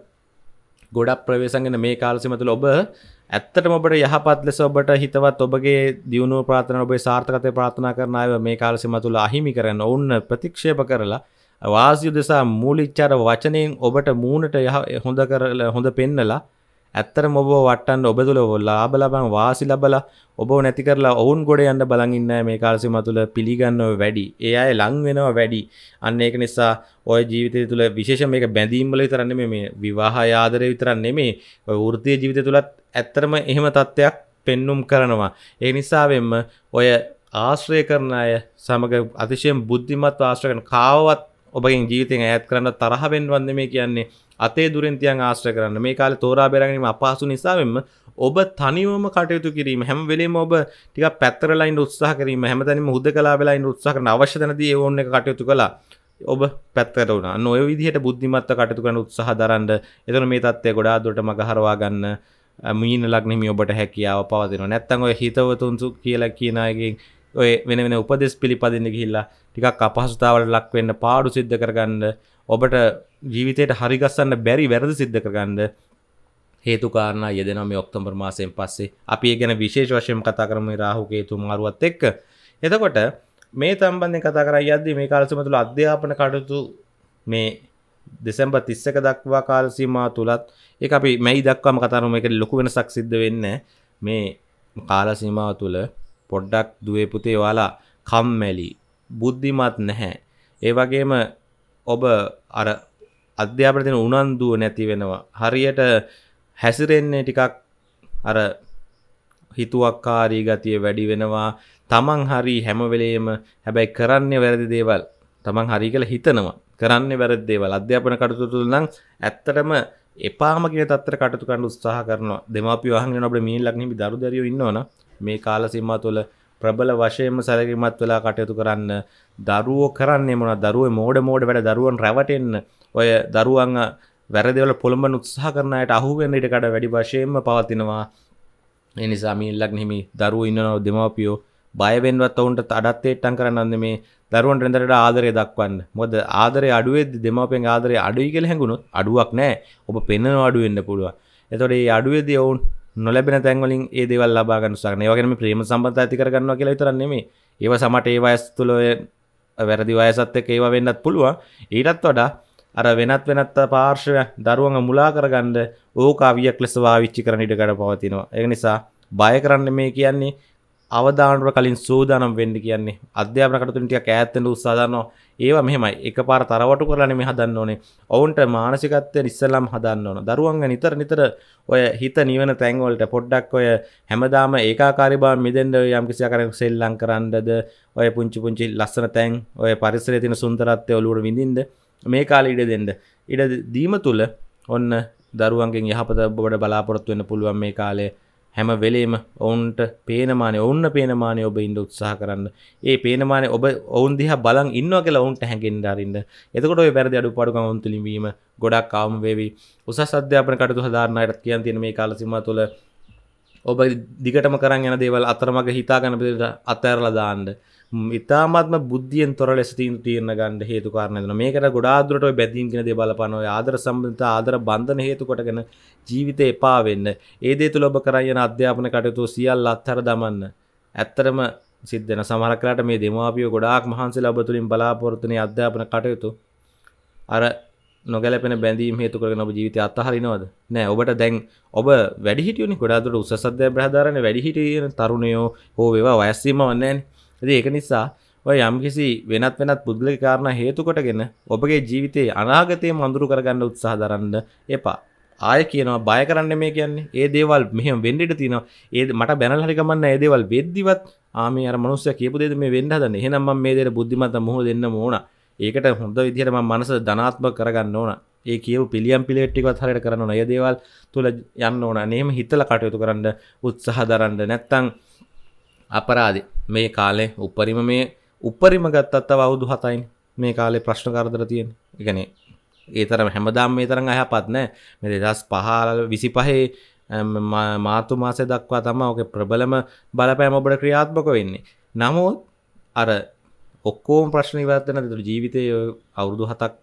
ගොඩක් ප්‍රවේශගෙන මේ කාලසිමතුළ ඔබ ඇත්තට ඔබට යහපත් ලෙස ඔබට හිතවත් ඔබගේ දියුණු ප්‍රාථන ඔබේ සාර්ථකතය ප්‍රාථනා කරනාව මේ කාලසිමතුළ අහිමි කරන්න ඔවන්න ප්‍රතික්ෂේප කරලා වාසිය දෙසා මූලිච්චාර වචනයෙන් ඔබට මූුණට යහ හොඳ කරල හොඳ පෙන්නලා ඇත්තර මොබ වටන් ඔබතුල ලාබ ලබන් වාසි ලබලා ඔබ නැති කරලා ඔවුන් ගොඩ යන්න බලඟන්න මේ කාලසි මතුළ පිළිගන්නව වැඩි ඒ අය ලං වෙනවා වැඩි අන්න ඒක නිසා ඔය ජීවිතය තුළ විශේෂ මේක බැඳීම්බල විතරන්න මේ විවාහ ආදරය විතරන්නේ මේ ෘතිය ජීවිත තුළත් ඇත්තරම එහෙම තත්ත්වයක් පෙන්නුම් කරනවා ඒ නිසාවෙන්ම ඔය ආශ්‍රය කරන අය සමඟ අතිශයෙන් බුද්ධිමත් ආශ්‍රකන කාවත් ඔබගේ ජීවිතෙන් ඇත් කරන්න තරහ පෙන්වන්න මේ කියන්නේ අතේ දුරෙන්තියන් ආශ්‍ර කරන්න මේ කාල තෝරා බැරගනීම අපහසු නිසාවෙන්ම ඔබ තනිවම කටයුතු කිරීම හැම වෙලේම ඔබ ටිකක් පැත්තරලයින් උත්සාහ කිරීම හැමතැනම හුදකලා වෙලයින් උත්සාහ කරන අවශ්‍ය තැනදී ඒ ඕන එක කටයුතු කළා ඔබ පැත්තට වුණා නොය විදිහට බුද්ධිමත්ව කටයුතු කරන උත්සාහ දරන්න එතන මේ තත්ත්වය ගොඩාක් දුරට මගහරවා ගන්න මීන ලග්නහිමි ඔබට හැකියාව පවතිනවා නැත්තම් ඔය හිතවතුන්සු කියලා කියන අයගෙන් ඔය වෙන වෙන උපදෙස් පිළිපදින්න ගිහිල්ලා ටිකක් අපහසුතාවලට ලක් වෙන්න පාඩු සිද්ධ කරගන්න ඔබට ජීවිතයට හරිගස්සන්න බැරි වැරදි සිද්ධ කරගන්න හේතුකාරණ යෙදෙන මේ ඔක්තෝබර් මාසයෙන් පස්සේ අපි ඒ ගැන විශේෂ වශයෙන් කතා කරමු රාහුකේතු මාරුවත් එක්ක එතකොට මේ සම්බන්ධයෙන් කතා කරා යද්දී මේ කාලසීම තුළ අධ්‍යාපන කටයුතු මේ දෙසැම්බර් 31 දක්වා කාලසීමා තුලත් ඒක අපි මැයි දක්වාම කතා කරමු මේකේ ලොකු වෙනසක් සිද්ධ වෙන්නේ මේ කාලසීමාව තුළ පොඩ්ඩක් දුවේ පුතේ ඔයාලා කම්මැලි බුද්ධිමත් නැහැ ඒ වගේම ඔබ අර අධ්‍යාපන තින උනන්දුව නැති වෙනවා හරියට හැසිරෙන්නේ ටිකක් අර හිතුවක්කාරී ගතිය වැඩි වෙනවා තමන් හරි හැමවෙලේම හැබැයි කරන්නේ වැරදි දේවල් තමන් හරි කළ හිතනවා කරන්න වැරදි දේවල් අධ්‍යාපන කටතුතුල් නම් ඇත්තටම එපාම කිය තත්තර කටතු කණඩ උත්සාහ කරනවා දෙමාපි වහන් අපට මේ ලක්නි දරු දරිය ඉන්නවන මේ කාල සිම්මා තුළ ප්‍රබල වශයෙන්ම සැලකිමත් වෙලා කටයුතු කරන්න දරුවෝ කරන්නේ මොන දරුව මෝඩ මෝඩ වැඩ දරුවන් රැවටෙන්න්න ඔය දරුවන් වැරදවල පොළඹ උත්සාහ කරනයට අහුවෙන් ඉටකට වැඩි වශයෙන්ම පවතිනවා එනිසා මිල්ලක් හිමි දරුව ඉන්නනව දෙමවපියෝ බයවෙන්වත් ඔවුන්ට අඩත්තේට්ටන් කරන්නන්න මේ දරුවන්ට රෙදරට ආදරය දක්වන්න මොද ආදරය අඩුවෙද දෙමපෙන් ආදරය අඩුයි කෙළ හැඟුණුත් අඩුවක් නෑ ඔබ පෙන්න්නන අඩුවෙන්න්න පුළුව එතොට ඒ අඩුවේද ඔවුන් නොලැබෙන තැන්වලින් ඒදවල් ලබාගන්න සක්න වගේම ප්‍රේම සම්බන්ධ ඇති කරගන්න කියලා තරන්නෙමේ ඒව සමට ඒවයස් තුළය වැරදි වයසත් එක් ඒවා වෙන්නත් පුළුව ඊටත් වඩා අර වෙනත් වෙනත් පාර්ශවයක් දරුවඟ මුලා කරගන්න ඕකාවියක් ලෙස භාවිච්චි කරන ඉඩකඩ පවතිනවා. ඒ නිසා බය කරන්න මේ කියන්නේ අවදානට කලින් සූදානම් වෙන්න කියන්නේ අධ්‍යාපන කටයුතු ටිකක් ඈත් වෙන්න උත්සාහ කරනවා. ඒවා මෙහෙමයි. එකපාර තරවටු කරලා මේ හදන්න ඕනේ. ඔවුන්ට මානසිකත්වයෙන් ඉස්සලම් හදන්න ඕන. දරුවන්ව නිතර නිතර ඔය හිත නිවන තැන් වලට පොඩ්ඩක් ඔය හැමදාම ඒකාකාරී බව මිදෙන්න යම් කිසි ආකාරයක සෙල්ලම් කරන්නද ඔය පුංචි පුංචි ලස්සන තැන් ඔය පරිසරයේ තියෙන සුන්දරත්වය ඔලුවට විඳින්න මේ කාල ඉඩ දෙන්න ඉඩ දීම තුළ ඔන්න දරුවන්ගෙන් යහපත බොඩ බලාපොරොත්තු වෙන පුළුවන් මේ කාලේ හැම වෙලේම ඔවුන්ට පේනමානේ ඔවුන්න පේනමානය ඔබ ඉන්ඩ උත්සාහ කරන්න ඒ පේනමානේ ඔබ ඔවුන් දිහ බලන් ඉන්නවා කියලා ඔවුන්ට හැගෙන් දරන්න එතකොට වැරදි අඩු පඩු ඔවුන්තුලිවීම ගොඩක් කාම වේවි උසස් අධ්‍යාපන කටතු හදාරණයට කියන් තියෙන මේ කාලසිම තුළ ඔබ දිගටම කරන්න යන දේවල් අතරමග හිතාගන පිට අතැරලදාන්ඩ ඉතාමත්ම බුද්ධියෙන් තොර ලෙස තිීන් තියන ගන්න හේතු කාරණයන මේකට ගොඩාදුරට බැදීගෙනද බලපනො ආදර සම්බන්ධ ආදර බන්ධන හේතු කොටගෙන ජීවිත එපා වෙන්න ඒදේ තුළ ඔබ කරයන අධ්‍යාපන කටයුතු සියල් අත්හර දමන්න ඇත්තරම සිද්ධන සමහරකරට මේ දෙමාපිය ගොඩාක් මහන්සේ ලබතුලින් බලාපොරත්තන අධ්‍යාපන කටයුතු අර නොගැලපෙන බැඳීම හේතු කරන ඔබ ජීවිතය අත්තහරිනවද නෑ ඔබට දැන් ඔබ වැඩිහිටියනි ගොඩාදුර උසසධ්‍ය ප්‍රහධාරන වැඩිහිටියන තරුණයෝ හෝ වේවා වයස්සීම වන්නේන්නේ ඒක නිසා ඔය යම්කිසි වෙනත් වෙනත් පුද්ගලික කාරණා හේතු කොටගෙන ඔබගේ ජීවිතයේ අනාගතය මඳුරු කරගන්න උත්සාහ දරන්න එපා. ආය කියනවා බය කරන්න මේ කියන්නේ ඒ දේවල් මෙහෙම වෙන්න ඉඩ තියෙනවා. ඒ මට බැනලා හරි ගමන් නැහැ. ඒ දේවල් වෙද්දිවත් ආ මේ අර මනුස්සයා කියපු දේද මේ වෙන්න හදන්නේ. එහෙනම් මම මේ දේට බුද්ධිමත්ව මුහුණ දෙන්න ඕන. ඒකට හොඳ විදිහට මම මනස ධනාත්මක කරගන්න ඕන. ඒ කියව පිළියම් පිලේට්ටිකවත් හරියට කරන්න ඕන. ඒ දේවල් තුල යන්න ඕන. නේම හිතලා කටයුතු කරන්න උත්සාහ දරන්න. නැත්තම් අපරාධේ මේ කාලේ උපරිම මේ උපරිම ගත්තත්ත අවුදු හතයින් මේ කාලේ ප්‍රශ්න කරදර තියෙන එකනේ ඒතරම හැමදාම් මේ තරම් අයහපත් නෑ මේ දෙදස් පහල විසි පහේ මාතු මාසය දක්වා තම ඕක ප්‍රබලම බලපෑම ඔබට ක්‍රියාත්මක වෙන්නේ නමුත් අර ඔක්කෝම ප්‍රශ්න ඉවත්වන තුළ ජීවිතය අවුරුදු හතක්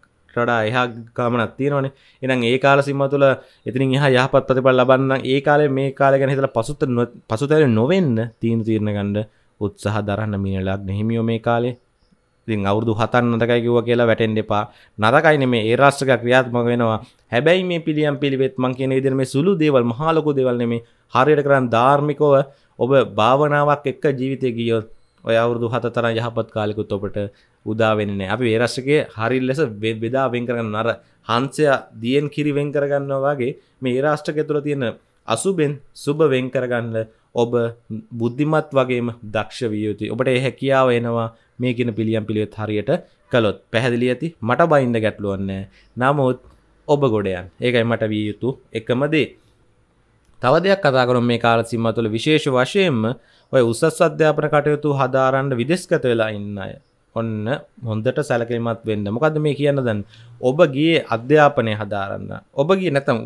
රඩා එහා ගමනක් තියෙනවනේ එනම් ඒ කාල සිම්ම තුළ ඉතින් එහා යහපත් ප්‍රතිඵල ලබන්න ඒ කාලේ මේ කාලය ගැන හිතලා පසුත පසුතැවිලි නොවෙන්න තීන තීරණ ගන්න උත්සාහ දරන්න මිනලක් නහිමියෝ මේ කාලේ ඉතින් අවුරුදු හතන් නතකයි කිව්ව කියලා වැටෙන්න එපා. නරකයි නෙමේ ඒ රාෂ්ට්‍රක ක්‍රියාත්මක වෙනවා. හැබැයි මේ පිළියම් පිළිවෙත් මං කියන විදිහට මේ සුළු දේවල් මහා ලොකු දේවල් නෙමේ. හරියට කරන් ධාර්මිකව ඔබ භාවනාවක් එක්ක ජීවිතේ ගියොත් ඔය අවුරුදු හත තරම් යහපත් කාලෙකුත් ඔබට උදා වෙන්නේ නැහැ. අපි ඒ රාෂ්ට්‍රකයේ හරිය ලෙස බෙදා වෙන් කරගන්න නර හංසයා දියෙන් කිරි වෙන් කරගන්නවා වගේ මේ ඒ රාෂ්ට්‍රකය තුළ තියෙන අසුබෙන් සුබ වෙන් කරගන්න ඔබ බුද්ධිමත් වගේම දක්ෂ වියයුතුයි ඔබට ඒ හැකියාව එනවා මේකෙන පිළියම් පිළිවෙත් හරියට කළොත් පැහැදිලි ඇති මට බයින්ද ගැටලුවන්න නමුත් ඔබ ගොඩයන් ඒකයි මට විය යුතු එකමදේ තව දෙයක් කතා කරොත් මේ කාල සීමාව තුළ විශේෂ වශයෙන්ම ඔය උසස් අධ්‍යාපන කටයුතු හදාරන්න විදෙස්ගත වෙලා ඉන්න අය ඔන්න හොඳට සැලකිමත් වෙන්න මොකද මේ කියන්න දැන් ඔබගේ අධ්‍යාපනය හදාරන්න ඔබගේ නැතම්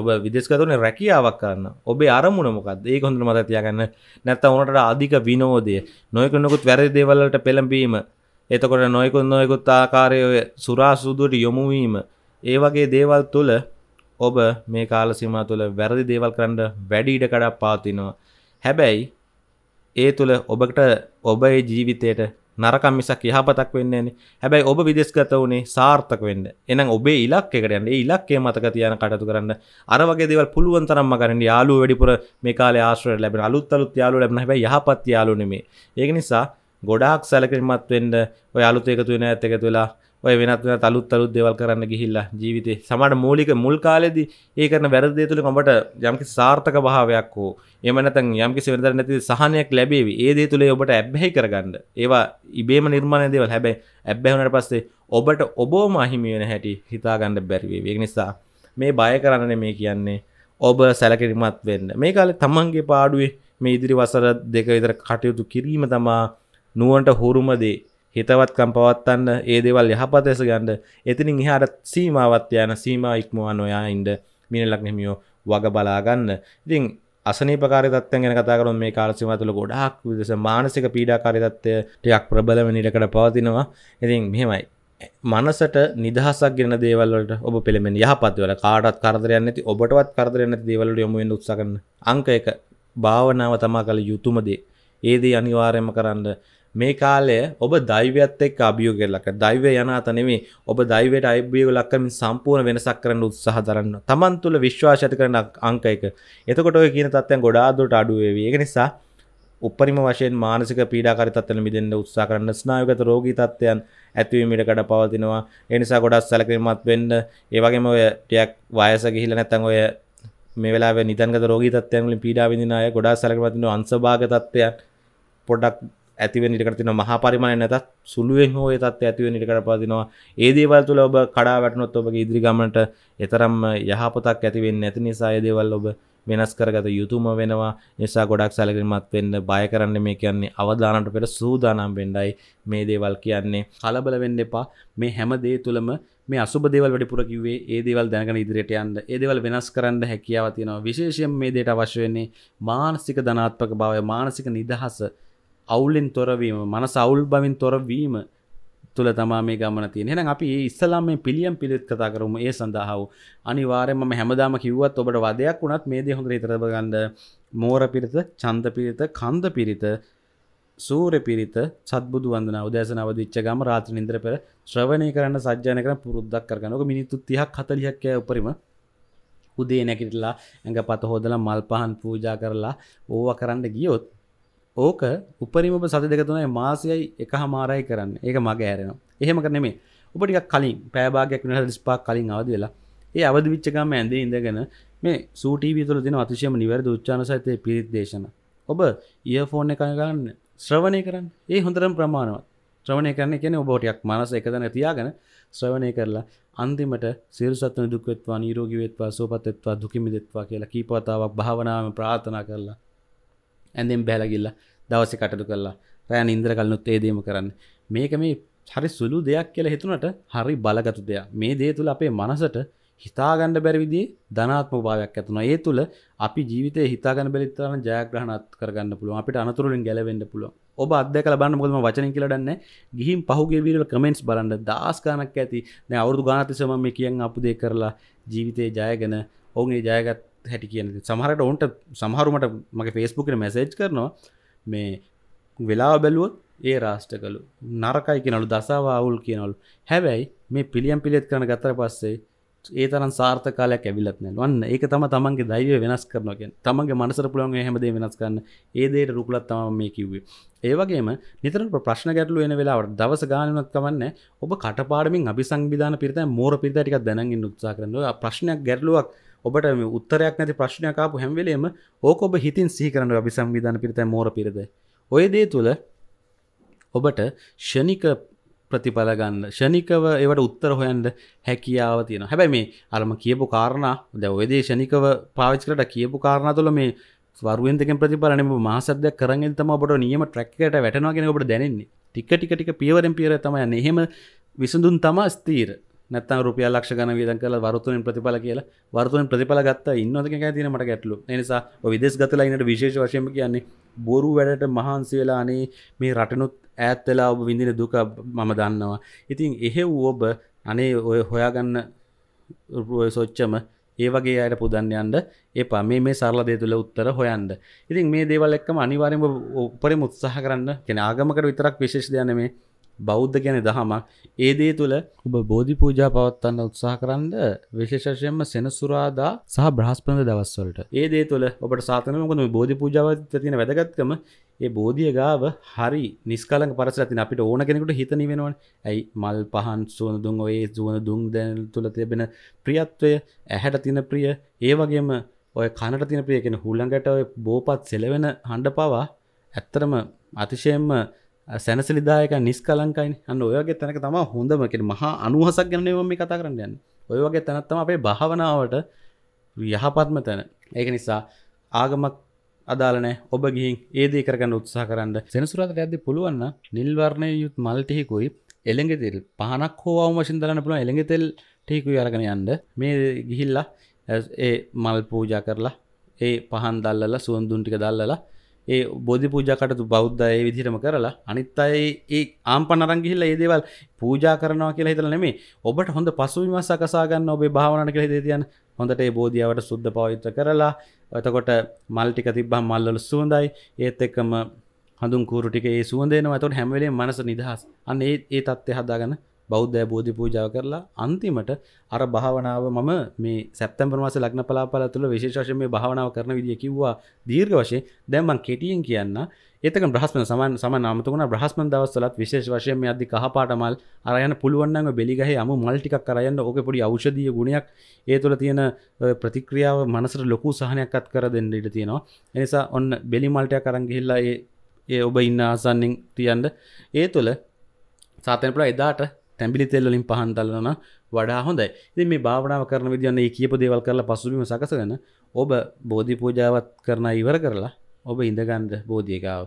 ඔබ විදෙස්කතුන රැකියාවක් කරන්න ඔබේ අරමුණ මොකක්ද ඒ හොඳ මත තියාගන්න නැත්ත ඕනට අධික විනෝදය නොයකුන්නකුත් වැරදි දේවල්ලට පෙළඹීම එතකොට නොයකුත් නොයකුත් ආකාරය සුරාසුදුවට යොමුවීම ඒ වගේ දේවල් තුළ ඔබ මේ කාල සිම තුළ වැරදි දේවල් කරන්න වැඩිඩ කඩක් පාතිනවා හැබැයි ඒ තුළ ඔබට ඔබේ ජීවිතයට නරකම් මිසක් යහපතක් වෙන්නේ හැබැයි ඔබ විදෙස්ගත වනේ සාර්ථක වෙන්න එනම් ඔබේ ඉලක්කෙකට යන්න ඉලක්කේ මතක තියන කටතු කරන්න අරවගේ දෙවල් පුළුවන් තරම්ම කරන්න යාලු වැඩිපුර මේ කාලේ ආශ්‍රය ලැබෙන අලුත් අලුත් යාලු ලැබෙන හැබැයි යහපත් යාලු නෙමේ ඒක නිසා ගොඩාක් සැලකිලිමත් වෙන්න ඔය අලුත් එකතු වෙන ඇත් එකතු වෙලා ඔය වෙනත් වෙන තලුත් අලුත් දේවල් කරන්න ගිහිල්ලා ජීවිතේ සමහර මූලික මුල් කාලේදී ඒ කරන වැරදි දේ තුළ ඔබට යම්කිසි සාර්ථක භාවයක් හෝ එහෙම නැත්නම් යම්කිසි වෙනතර නැති සහනයක් ලැබේවි. ඒ දේ තුළ ඔබට ඇබ්බැහි කරගන්න. ඒවා ඉබේම නිර්මාණය දේවල්. හැබැයි ඇබ්බැහි වුණාට පස්සේ ඔබට ඔබවම අහිමි වෙන හැටි හිතාගන්න බැරි වේවි. ඒක නිසා මේ බය කරන්න මේ කියන්නේ ඔබ සැලකිලිමත් වෙන්න. මේ කාලේ තමන්ගේ පාඩුවේ මේ ඉදිරි වසර දෙක විතර කටයුතු කිරීම තමා නුවන්ට හුරුම දේ. හිතවත්කම් පවත්වන්න ඒ දේවල් යහපතෙස ගන්ඩ එතිනින් හාට සීමාවත් යන සීමා ඉක්මවාන ඔයා ඉන්ඩ මිනලක් නෙමියෝ වග බලාගන්න ඉතිං අසනීපකාරි තත්වය ගැන කතා කරන මේ කාලසිම තුළ ගොඩක් විදෙස මානසික පීඩාකාරි තත්වය ටයක් ප්‍රබලව නිරකට පවතිනවා ඉතින් මෙහෙමයි මනසට නිදහසක් ගෙන දේවල්ලට ඔබ පෙළෙමෙන් යහපත්වල කාටත් කරදරයන්න ඇති ඔබටවත් කරදරයන්න දේවලට යොමුෙන් උත්සකන්න අංක එක භාවනාව තමා කළ යුතුමදේ ඒදී අනිවාර්යම කරන්න මේ කාලය ඔබ දෛවයත් එක්ක අභියෝගයක් දෛවය යන අත නෙමෙයි ඔබ දෛවයට අභියෝග ලක් කරමින් සම්පූර්ණ වෙනසක් කරන්න උත්සාහ දරන්න. Taman තුල විශ්වාස ඇති කරන අංක එක. එතකොට ඔය කියන තත්ත්වයන් ගොඩාක් දුරට අඩු වේවි. ඒක නිසා උපරිම වශයෙන් මානසික පීඩාකාරී තත්ත්වවල මිදෙන්න උත්සාහ කරන ස්නායුගත රෝගී තත්ත්වයන් ඇතිවීමට කඩ පවතිනවා. ඒ නිසා ගොඩක් සැලකිලිමත් වෙන්න. ඒ වගේම ඔය ටිකක් වයස ගිහිල්ලා නැත්නම් ඔය මේ වෙලාවේ නිදන්ගත රෝගී තත්ත්වයන් වලින් පීඩා විඳින අය ගොඩාක් සැලකිලිමත් වෙන අංශභාග තත්ත්වයන් පොඩක් ඇතිවෙන් නිටකරතින මහ පරිමාණය නැතත් සුළුවෙන් හෝ තත් ඇතිවෙන් නිටකට පාතිනවා ඒ දේවල් තුළ ඔබ කඩා වැටනොත් ඔබගේ ඉදිරිගමට එතරම් යහපතක් ඇතිවෙන් නැති නිසා දේවල් ඔබ වෙනස් කරගත යුතුම වෙනවා නිසා ගොඩක් සැලකිලිමත් වෙන්න බය කරන්න මේ කියන්නේ අවධානට පෙර සූදානම් වෙන්නයි මේ දේවල් කියන්නේ කලබල වෙන්න එපා මේ හැම දේ තුළම මේ අසුබ දේවල් වැඩිපුර කිව්වේ ඒ දේවල් දැනගෙන ඉදිරියට යන්න ඒ දේවල් වෙනස් කරන්න හැකියාව තියෙනවා විශේෂයෙන් මේ දේට අවශ්‍ය වෙන්නේ මානසික ධනාත්මක භාවය මානසික නිදහස අවුලෙන් තොරවීම මන සවුල් බවින් තොරවීම තුළ තමා මේ ගමන තියෙන එහෙනම් අපි ඉස්සලාම මේ පිළියම් පිළිත් කතා කරමු ඒ සඳහා වූ අනිවාර්යෙන්ම මම හැමදාම කිව්වත් ඔබට වදයක් වුණත් මේ දේ හොඳට හිතට ගන්න මෝර පිරිත ඡන්ද පිරිත කන්ද පිරිත සූර්ය පිරිත සත්බුදු වන්දනාව උදෑසන අවදිච්ච ගම රාත්‍රී නින්දර පෙර ශ්‍රවණය කරන්න සජ්ජායන කරන පුරුද්දක් කරගන්න. ඔක මිනිත්තු 30ක් 40ක් උපරිම උදේ නැගිටලා ඇඟපත හොදලා මල් පහන් පූජා කරලා ඕවා කරන්න ගියොත් ඕක උපරිම සති දෙක තුනයි මාසයයි එක හමාරයි කරන්න ඒක මගේ ඇරෙනවා. එහෙම කරන්නේ මේ ඔබ ටිකක් කලින් පැය භාගයක් වෙනකන් 25ක් කලින් අවදි වෙලා ඒ අවදි වෙච්ච ගමන් ඇඳේ ඉඳගෙන මේ සූ ටීවී තුළ දෙන අතිශයම නිවැරදි උච්චාරණ සහිත පිරිත් දේශන. ඔබ ඉයර්ෆෝන් එක ගන්න ශ්‍රවණය කරන්න. ඒ හොඳටම ප්‍රමාණවත්. ශ්‍රවණය කරන්න කියන්නේ ඔබ ටිකක් මනස එකතැන තියාගෙන ශ්‍රවණය කරලා අන්තිමට සිරසත්න දුක් වෙත්වා නිරෝගී වෙත්වා සුවපත් වෙත්වා දුකින් මිදෙත්වා කියලා කීප වතාවක් භාවනාවෙන් ප්‍රාර්ථනා කරලා ඇඳෙන් බැලගිල්ලා දවස කටු කරලා රෑන ඉන්ද්‍ර කලනුත් ඒදීම කරන්න මේක මේ හරි සුළු දෙයක් කියල හිතුනට හරි බලගතු දෙයක් මේ දේ තුළ අපේ මනසට හිතාගණ්ඩ බැරිවිදි ධනාත්ම භාවයක් ඇතුන ඒ තුළ අපි ජීවිත හිතාගන බෙරිතරන ජයග්‍රහණත් කරගන්න පුළුව අපිට අනතුරින් ගැලවෙන්න පුළුව ඔබ අදක බන්න මුොම වචන කියලටන්න ගිහිම් පහුගේ විරල කමෙන්ට්ස් බලන්න දස්කානක් ඇති අවුරදු ගානතිසම මේ කියන් අපදේ කරලා ජීවිතය ජයගෙන ඔවුන්ගේ ජයගත් හැටි කියන සමහරට ඔවන්ට සමහරුමට මගේ ෆෙස්බුකන මැසේජ් කරනවා මේ වෙලා බැලුවත් ඒ රාෂ්ට කළු නරකයි කියනලු දසාවාවුල් කියනවලු හැබැයි මේ පිළියම් පිළිත් කරන ගතර පස්සේ ඒ තරන් සාර්ථ කාලයක් ඇවිලත් නෑ වන්න ඒක තම තමන්ගේ දයිව වෙනස් කරනක තමන්ගේ මනසර පුළන් හැමදේ වෙනස් කරන්න ඒදේට රුකුලත් තම මේ කිව්වේ ඒවගේම නිතර ප්‍රශ්න ගැටලු එන වෙලාවට දවස ගානනත් කමන්න ඔබ කටපාඩමින් අපි සංවිධාන පිරිත මෝර පිරිතටික දැනගින් උත්සා කරනවා ප්‍රශ්නයක් ගැටලුවක් ඔබට උත්තරයක් නැති ප්‍රශ්නයකාපු හැම්වලේම ඕක ඔබ හිතින් සීකරන අපි සංවිධාන පිරිත මෝර පිරිද ඔය දේ තුළ ඔබට ෂනික ප්‍රතිඵලගන්න ෂනිකව ඒවට උත්තර හොයන්ට හැකියාව තියෙන හැබැයි මේ අරම කියපු කාරණ දැ ඔයදේ ෂනිකව පාවිච්කට කියපු කාරණ තුළ මේ වරුවෙන්තක ප්‍රතිපලන මාසදයක් කරගෙන් තම ඔබට නියම ට්‍රක්කට වැටනගෙන ඔබට දැනෙන්නේ ටික ටික ටික පියවරෙන් පියර තමයි එහෙම විසඳුන් තම ස්තීර නැත රුපිය ලක්ෂ ගන වියදන් කල වරතුනෙන් ප්‍රතිඵල කියලා වරතුන් ප්‍රතිඵල ගත්ත ඉන්නදක තින මට ගැටලු නිසා විදෙස් ගතලා ඉන්නට විශේෂ වශයම කියන්නේ බොරු වැඩට මහන්සි වෙලා අනේ මේ රටනුත් ඇත්තලා ඔබ විඳින දුක මම දන්නවා ඉතින් එහෙව් ඔබ අනේ ඔය හොයාගන්න රුපුය සොච්චම ඒවගේ අයට පුදන්නයන්ට එපා මේ මේ සරල දේ තුළ උත්තර හොයන්ද ඉතින් මේ දේවල් එක්කම අනිවාරෙන් උපරි මුත්සාහ කරන්න කෙන ආගමකට විතරක් විශේෂ දයන මේ බෞද්ධ ගැන දහමක් ඒ දේ තුළ ඔබ බෝධි පූජා පවත්වන්න උත්සාහ කරන්න විශේෂයෙන්ම සෙනසුරාදා සහ බ්‍රහස්පද දවස්වලට ඒ දේ තුළ ඔබට සාතනමකම බෝධි පූජාවත් තියෙන වැදගත්කම ඒ බෝධිය ගාව හරි නිස්කල පරස තින අපිට ඕන කෙනෙකුට හිතන වෙනවන් ඇයි මල් පහන් සුවනදුන් ඔයේ සුවන දුන් දැල් තුළ තිබෙන ප්‍රියත්වය ඇහැට තින ප්‍රිය ඒවගේම ඔය කණට තින ප්‍රියකෙන හුල්ලඟට ඔය බෝපත් සෙලවෙන හඬ පවා ඇත්තරම අතිශයෙන්ම සැනසිලිදායක නිස්කලංකයින් අන්න ඔයගේ තැනක තම හොඳමකට මහා අනුහසක් ගැනවම කතා කරන්න යන්න ඔය වගේ තැනත්තම අපේ භාවනාවට යහපත්ම තැන ඒක නිසා ආගමක් අදාලනෑ ඔබ ගිහින් ඒදේ කරගන්න උත්සා කරන්න සෙනසුරට ඇද පුළුවන්න නිල්වර්ණය යුත් මල්ටිහිකුයි එළඟෙතෙල් පහනක් හෝවාම වශින් දරන්න පුළුව එළඟෙතෙල් ටිකුයි අරගෙන යන්න මේ ගිහිල්ලා ඒ මල් පූජා කරලා ඒ පහන් දල්ලලා සුවන්දුන් ටික දල්ලලා ඒ බෝධි පූජාකට බෞද්ධ ඒ විදිහටම කරලා අනිත් අය ඒ ආම්පන අරන් ගිහිල්ලා ඒ දේවල් පූජා කරනවා කියලා හිතලා නෙමෙයි ඔබට හොඳ පසුබිමක් සකසා ගන්න ඔබේ භාවනාවට කියලා හිතේ තියන්න හොඳට ඒ බෝධියවට සුද්ධ පවිත්‍ර කරලා එතකොට මල් ටික තිබ්බම මල්වල සුවඳයි ඒත් එක්කම හඳුන් කූරු ටික ඒ සුවඳ එනවා එතකොට හැම වෙලේම මනස නිදහස් අන්න ඒ ඒ தත්ත්වය හදාගන්න බෞද්ධ බෝධි පූජාව කරලා අන්තිමට අර භාවනාව මම මේ සැප්තැම්බර් මාසේ ලග්න පලාපල තුල විශේෂ වශයෙන් මේ භාවනාව කරන විදිය කිව්වා දීර්ඝ වශයෙන් දැන් මම කෙටියෙන් කියන්න ඒතක බ්‍රහස්මන සමාන සමාන අමතකුණ බ්‍රහස්මන දවස්වලත් විශේෂ වශයෙන් මේ අද්දි කහපාට මල් අර යන පුළුවන් නම් බෙලි ගහේ අමු මල් ටිකක් කර යන්න ඕකේ පොඩි ඖෂධීය ගුණයක් ඒ තුළ තියෙන ප්‍රතික්‍රියාව මනසට ලොකු සහනයක්වත් කර දෙන්න ඉඩ තියෙනවා ඒ නිසා ඔන්න බෙලි මල්ටයක් අරන් ගිහිල්ලා ඒ ඒ ඔබ ඉන්න ආසන්නෙන් තියන්ට ඒ තුළ සාතනපුර එදාට තැපිලි තෙල්ලින් පහන් දල්ලන වඩා හොඳයි ඉති මේ භාවනාව කරන විදින්න ඒ කියප දේවල් කරලා පසුබිම සකසගන්න ඔබ බෝධි පූජාවත් කරන ඉවර කරලා ඔබ ඉඳගන්ද බෝධියකාව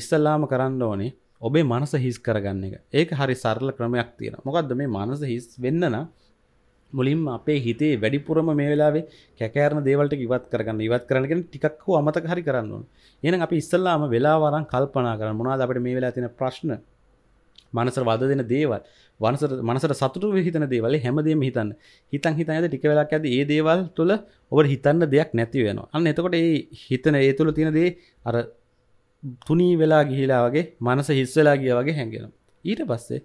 ඉස්සල්ලාම කරන්න ඕනේ ඔබේ මනස හිස් කරගන්න එක ඒක හරි සරල ක්‍රමයක් තියෙන මොකක්ද මේ මනස හිස් වෙන්නන මුලින් අපේ හිතේ වැඩිපුරම මේ වෙලාවේ කැකෑරන දේවල්ට ඉවත් කරගන්න ඉවත් කරනගෙන ටිකක් හෝ අමතක හරි කරන්න ඕන. එහෙනම් අපි ඉස්සල්ලාම වෙලාවරන් කල්පනා කරන්න මොනවද අපිට මේ වෙලාව තියෙන ප්‍රශ්න මනසට වද දෙන දේවල් වනස මනසට සතුට හිතන දේවල හැමදේම හිතන්න හිතන් හිතන ඇද ටික වෙලාක් ඇද ඒ දේවල් තුළ ඔබට හිතන්න දෙයක් නැති වෙන අන්න එතකොට ඒ හිතන ඒ තුළ තියෙන දේ අර තුනී වෙලා ගිහිලා වගේ මනස හිස්සලා ගිය වගේ හැඟෙන ඊට පස්සේ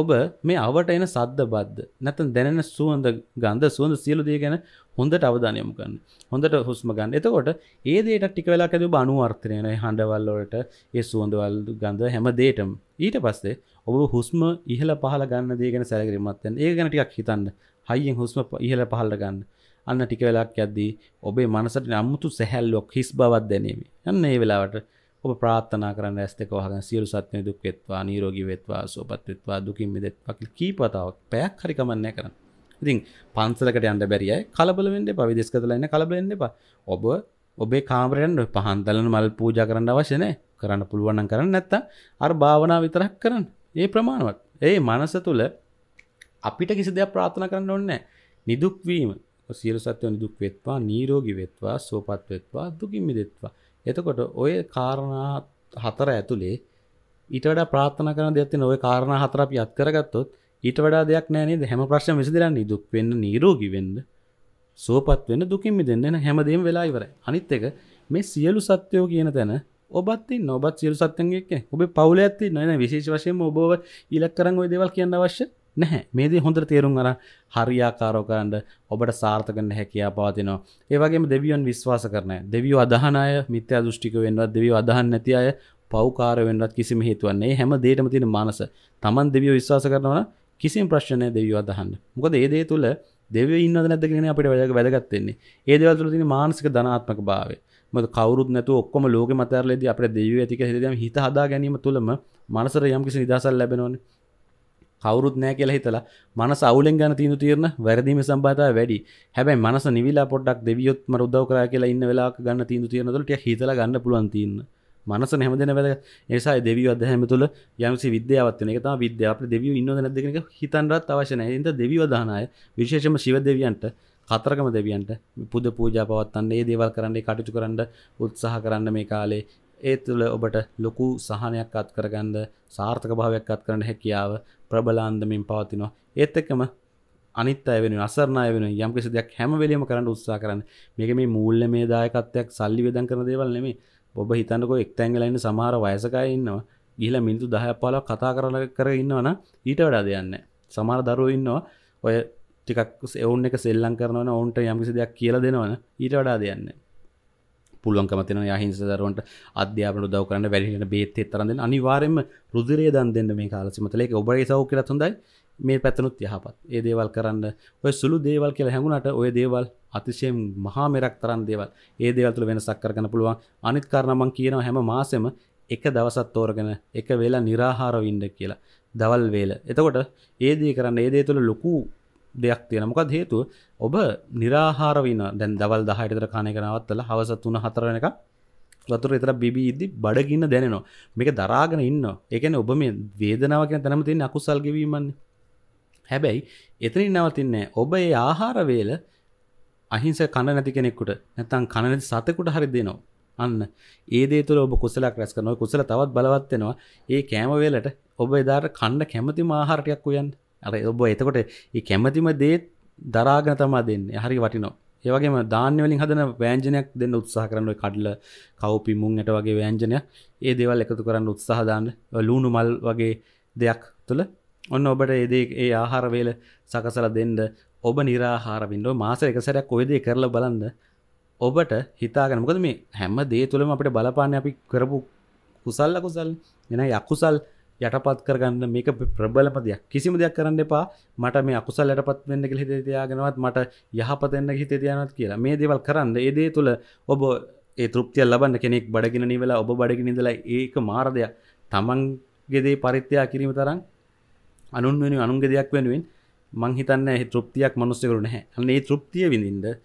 ඔබ මේ අවට එන සද්ද බද්ධ නැතන් දැනෙන සුවඳ ගන්ධ සුවඳ සියලු දේ ගැන හොඳට අවධානයමු ගන්න හොඳට හුස්ම ගන්න එතකොට ඒ දේට ටික වෙලා ඇද බනුවර්තනයන හඬවල්ලොට ඒ සුවඳවල් ගන්ධ හැම දේටම ඊට පස්සේ ඔබ හුස්ම ඉහල පහල ගන්න දේගෙන සැලකිරිමත්යන් ඒ ගැනටික් හිතන්න හයියෙන් හුස්ම ඉහල පහල්ල ගන්න අන්න ටික වෙලාක් ඇද්දී ඔබේ මනසට අම්මුතු සැහැල්ලොක් හිස් බවත් දැනීම යන්න ඒ වෙලාවට ඔබ ප්‍රාත්ථනා කරන්න ඇස්තක වහග සියලු සත්‍යය දුක් වෙත්වා නීරෝගී වෙත්වා සෝපත් වෙත්වා දුකින් මිදෙත්වා කීපතාවක් පැයක් හරි කමන්නෑ කරන්න ඉතින් පන්සලකට අන්ඩ බැරියි කලබලවෙන්න පවිදෙස් කතලන්න කලබලෙන්න එපා ඔබ ඔබේ කාමරයන් පහන්දලන මල් පූජ කරන්න අවශ්‍යනය කරන්න පුළුවන්න කරන්න නැත්ත අර භාවනා විතරක් කරන්න ඒ ප්‍රමාණවත් ඒ මනස තුළ අපිට කිසි දෙයක් ප්‍රාථන කරන්න ඔන්න නිදුක්වීම සියලු සත්‍යව නිදුක් වෙත්වා නීරෝගි වෙත්වා සෝපත් වෙත්වා දුකින්මි දෙත්වා එතකොට ඔය කාරණා හතර ඇතුළේ ඊට වඩා ප්‍රාථන කරන දෙයක් තියෙන ඔය කාරණා හතර අපි අත් කරගත්තොත් ඊට වඩා දෙයක් නෑ නේද හැම ප්‍රශ්නම විසඳලා නිදුක් වෙන්න නිරෝගී වෙන්න සෝපත් වෙන්න දුකින් මිදෙන්න හැමදේම වෙලා ඉවරයි අනිත් එක මේ සියලු සත්‍යෝ කියන තැන ඔබත්ති නොබත් සිරු සත්තන්ගේ ඔබ පවුල ඇති නන විශේෂ වශයෙන් ඔබව ඉලක් කරන්න ඔය දෙවල් කියන්න අවශ්‍ය නැහැ මේදී හොඳ තේරුම් අර හරියාකාරෝකරන්ට ඔබට සාර්ථකන්න හැකයා පාතිනවා ඒවගේ දෙවියන් විශ්වාස කරන දෙවියෝ අදහනය මිත්‍ය දෘෂ්ටික වෙන්වත් දෙවිය අදහන්න නැති අය පෞකාර වෙන්වත් කිසිම හේතුවන්නේ හැම දේටම තියෙන මනස තමන් දෙවියෝ විශ්වාස කරනවන කිසිම ප්‍රශ්නය දෙවියෝ අදහන්න මොකද ඒදේ තුළ දෙව ඉන්න නැදගෙන අපට වැදග වැදගත්තෙන්නේ ඒදවල් තුළ තින මානසික ධනාත්මක භාවේ මද කවරුත් නැතු ඔක්කොම ලෝක මතරලෙද අප දෙව ඇතික හෙදම හිත හදා ගැනීම තුළම මනසර යම්කිසි නිදසල් ලැබෙනවන කවරුත් නෑ කියලා හිතලා මනස අවුලෙන් ගන්න තියෙන තීරණ වැරදීම සම්බන්ධතාව වැඩි. හැබැයි මනස නිවිලා පොඩ්ඩක් දෙවියොත් මර උදව් කරා කියලා ඉන්න වෙලාවක ගන්න තියෙන තීරණ වල ටික හිතලා ගන්න පුළුවන් තීරණ. මනස හැමදෙන වැද ඒසායි දෙවිය අදහැම තුළ යම්සි විද්‍යාවත්වන එක තම විද්‍යාප දෙවිය ඉන්න නැදක හිතන්රත් අවශනය ඉද දෙවිවදානය විශේෂම ශිව දෙවියන්ට කතරගම දෙවියන්ට පුද පූජ පවත්තන්නේ දේවල් කරන්නේ කටයුතු කරන්න උත්සාහ කරන්න මේ කාලේ ඒ තුළ ඔබට ලොකු සහනයක් අත් කරගන්න සාර්ථක භාවයක් අත් කරන්න හැකියාව ප්‍රබලාන්දමින් පවතිනවා ඒත් එක්කම අනිත් අය වෙන අසරණය වෙන යම් කිසි දෙයක් හැම වෙලෙම කරන්න උත්සාහ කරන්න මේක මේ මූල්‍ය මේ දායකත්වයක් සල්ලි වේදන් කරන දේවල් නෙමෙයි ඔබ හිතන්නකෝ එක්තැංගලා ඉන්න සමහර වයසකයි ඉන්නවා ගිහිලා මිනිත්තු 10ක් 15ක් කතා කරලා කර ඉන්නවනම් ඊට වඩා දෙයක් නැහැ සමහර දරුවෝ ඉන්නවා ඔය ටිකක් එවුන් එක සෙල්ලං කරනවන ඔවුන්ට යම්කිසි දෙයක් කියල දෙනවන ඊට වඩා දෙයන්න පුළුවන්කමතින යහිංසදරුවන්ට අධ්‍යාපන දව කරන්න වැඩිට බේත් එත්තරන්න අනිවාරෙන්ම රුදුරේ දන් දෙන්න මේ කාලසිමතලෙක ඔබගේ සෞ කරත් හොඳයි මේ පැතනුත් යහපත් ඒ දේවල් කරන්න ඔය සුළු දේවල් කියලා හැඟුණට ඔය දේවල් අතිශය මහා මෙරක් තරන් දේවල් ඒ දේවල්තුල වෙන සක්කරගන පුළුවන් අනිත් කරනමං කියනව හැම මාසෙම එක දවසත් තෝරගෙන එක වෙලා නිරාහාරවින්ඩ කියලා දවල් වේල එතකොට ඒදී කරන්න ඒදේ තුළ ලොකු දෙයක් තියෙන මොකක් හේතුව ඔබ නිරාහාරවින දැන් දවල් දහයටතර කාණය කනවත්තල හවස තුන හතරන එක වතුර එතර බිබීදදි බඩගින්න දැනවා මේක දරාගෙන ඉන්න එකන ඔබ මේ වේදනාව කියෙන තැනම තින් අකුසල් ගවීමන්නේ හැබැයි එතනින් නවතින්නේ ඔබ ඒ ආහාරවේල අහිංස කණ නැති කෙනෙක්කුට නැත්තම් කණ නැති සතෙකුට හරි දෙනවා අන්න ඒ දේ තුළ ඔබ කුසලක් රැස් කරනවා කුසල තවත් බලවත් වෙනවා ඒ කෑම වේලට ඔබ එදාට කන්න කැමති ආහාර ටිකක් උයන්ද අර ඔබ එතකොට ඒ කැමතිම දේත් දරාගෙන තමා දෙන්න හරි වටිනවා ඒවගේම දාන්‍යවලින් හදන වෑන්ජනයක් දෙන්න උත්සාහ කරන්න කඩල කවපි මුංයට වගේ වෑන්ජනයක් ඒ දෙවල් එකතු කරන්න උත්සාහදාන්න ලූුණු මල් වගේ දෙයක් තුළ ඔන්න ඔබට ඒදේ ඒ ආහාරවේල සකසල දෙන්න ඔබ නිරාහාරවින්ඩෝ මාස එකසරයක් ඔයදේ කරලා බලන්න ඔබට හිතාගෙන මොකද මේ හැම දේ තුළම අපට බලපාන අපි කරපු කුසල්ල කුසල් එන යකුසල් යටපත් කරගන්න මේක ප්‍රබලම දෙයක් කිසිම දෙයක් කරන්න එපා මට මේ අකුසල් යටපත් වෙන්න කියලා හිතේ තියාගෙනවත් මට යහපතෙන්න හිතේ තියානවත් කියලා මේ දේවල් කරන්න ඒ දේ තුළ ඔබ ඒ තෘප්තිය ලබන්න කෙනෙක් බඩගෙන නිවෙලා ඔබ බඩගෙන ඉඳලා ඒක මාර්ගය තමන්ගේ දේ පරිත්‍යාග කිරීම තරම් අනුන් වෙනුවෙන් අනුන්ගේ දෙයක් වෙනුවෙන් මං හිතන්නේ තෘප්තියක් මනුස්සයෙකුට නැහැ. අන්න ඒ තෘප්තිය විඳින්න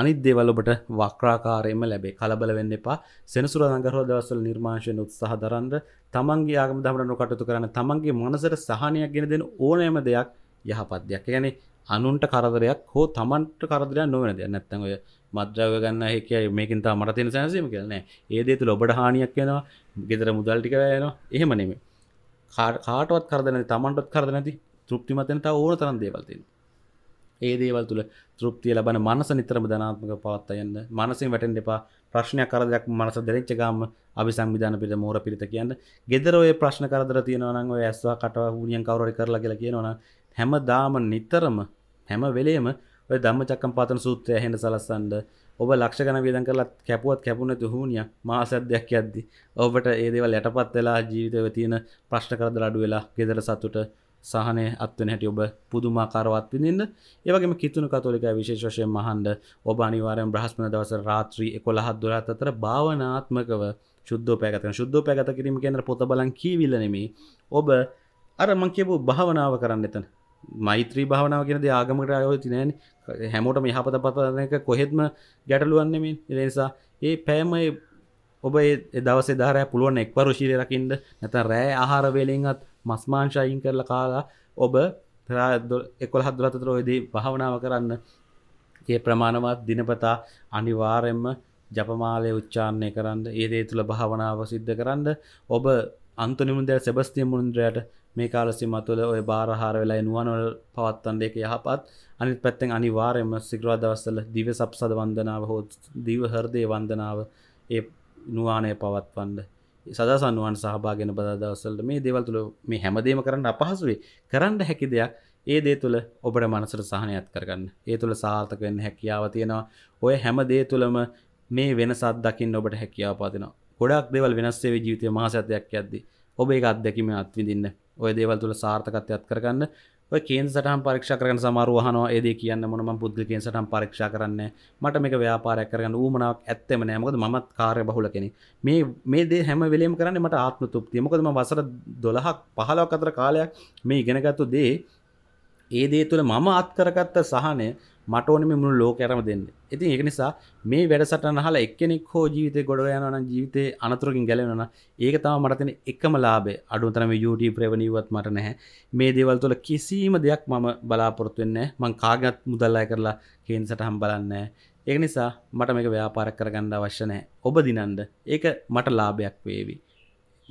අනිත් දෙවලොබට වක්්‍රාකාරයම ලැබේ කලබල වෙන්න එපා සෙනසුර අඟරෝ දවසල් නිර්මාශයෙන් උත්සාහ දරන්ද තමන්ගේ ආගම දමරනු කටතු කරන්න තමන්ගේ මනසර සහනයක් ගෙන දෙන ඕනෑම දෙයක් යහපත් දෙයක් ගැනේ අනුන්ට කරදරයක් හෝ තමන්ට කරදරයක් නොවන දෙයක් නැත්තන් ඔය මද්‍රව ගන්න හැකයි මේකින් තා මට තියෙන සැනසීම කියලා ඒ දේ තුල ඔබට හානියක් වෙනවා ගෙදර මුදල් ටික වැයෙනවා එහෙම නෙමෙයි කාටවත් කරදර නැති තමන්ටවත් කරදර නැති තෘප්තිමත් වෙන තව ඕන තරම් දේවල් තියෙනවා ඒ දේවල් තුළ තෘප්තිය ලබන මනස නිතරම ධනාත්මක පවත්ත යන්න මනසින් වැටෙන් එපා ප්‍රශ්නයක් කරදයක් මනස දෙරච්ච ගාම අපි සංවිධාන පිට මෝර පිරිත කියන්න ගෙදරෝය ප්‍රශ්න කරදර තියෙනවනං ඔය ඇස්වා කටව හූියන් කවරරි කරලා කියලා කියනවන හැම දාම නිතරම හැම වෙලේම ඔය දම්ම චක්කම් පාතන සූත්‍රය හෙන සලස්සන්ඩ ඔබ ලක්ෂ ගන වියදන් කරලා කැපුවත් කැපුණනතු හූනිය මාසැද්‍යයක් ඇද්දි ඔබට ඒදේවල් යටපත් වෙලා ජීවිතව තියෙන ප්‍රශ්න කරද අඩු වෙලා ගෙදර සතුට සහනය අත්වෙන හැට ඔබ පුදුමාකාරවත් පිඳින්ද ඒවගේම කිතුුණු කතොලික විශේෂයෙන් මහන්ඩ ඔබ අනිවාරයෙන් බ්‍රහස්පන දවස රාත්‍රී එකොළහත් දුරත් අතර භාවනාත්මකව ශුද්ධෝපයගත ශුද්ධෝපයගත කිරීම කෙන්ට පොත බලන් කීවිලනෙම ඔබ අරමං කියපු භාවනාව කරන්න එතන මෛත්‍රී භාවනාව කියෙනද ආගමට අයෝ තිනෑන හැමෝටම යහපත පතනක කොහෙත්ම ගැටලුවන්නෙමින් එනිසා ඒ පෑමයි ඔබ දවස දාරය පුළුවන් එක්වරුශීලයකින්ද නැත රෑ ආහාරවේලින්ත් මස්මාංශයින් කරලා කාලා ඔබ එකොළ හදදුරතර ඔයදී භාවනාව කරන්න ඒ ප්‍රමාණවත් දිනපතා අනිවාරෙන්ම ජපමාලය උච්චාන්නය කරන්න ඒදේ තුළ භාවනාව සිද්ධ කරන්න ඔබ අන්තනිමුදල් සෙබස්තිය මුන්ද්‍රයට මේ කාලසිම තුළ ඔය භාරහාර වෙලා නුවනොල් පවත්තන් දෙක යහපත් අනිත් පැත්තෙන් අනිවාරයම සිග්‍රාදවස්සල දිව සප්සද වන්දනාව හෝ දිව හර්දය වන්දනාව ඒ නුවානය පවත්වන්න සදසන්නුවන් සහභාගෙන බදවසල්ට මේ දේවල් තුළ මේ හැමදේම කරන්න අපහසුවේ කරන්න හැකි දෙයක් ඒ දේ තුළ ඔබට මනසට සහනයත් කරගන්න ඒ තුළ සාර්ථක වෙන්න හැකියාව තියෙනවා ඔය හැම දේ තුළම මේ වෙනසත් දකින්න ඔබට හැකියාව පාතිනවා ගොඩක් දෙවල් වෙනස්සේ ජීවිතය මහසත්යක් ඇද්දි ඔබ එක අත්දැකීම අත්විඳන්න ඔය දේවල් තුළ සාර්ථකත්යත් කරගන්න කේන් සටම් පරක්ෂ කරන සමාරුවහන ඒද කියන්න මොනම පුද්ගලකෙන් සටම් පරක්ෂ කරන්න මට මේක ව්‍යාපාරයක් කරන්න ූමනාවක් ඇත්තම නෑමකද මත් කාරය බහුල කෙනෙ මේ මේ දේ හැම වෙලේම් කරන්න මට ආත්ම තුප්තිය මොකදම වසර දොළහක් පහලක් අතර කාලයක් මේ ඉගෙනගත්තු දේ ඒ දේ තුළ මම අත්කරගත්ත සහනය මටඕන මුළු ලෝකඇරම දෙන්න ඉතින් එක නිසා මේ වැඩසටන හලා එක්කෙනෙක් හෝ ජීවිත ගොඩ යන ජීවිතය අනතුරකින් ගැලවෙන ඒක තම මටතන එකම ලාබේ අඩුතරම යුට ප්‍රවණීවත් මට නැහැ මේ දේවල් තුළ කිසිීම දෙයක් මම බලාපොරත්තුවෙන්න මං කාගත් මුදල්ලා කරලා කේන්සට හම් බලන්න ඒ නිසා මට මේක ව්‍යාපාර කරගන්න අවශ්‍යනෑ ඔබ දිනන්ද ඒක මට ලාභයක් වේවි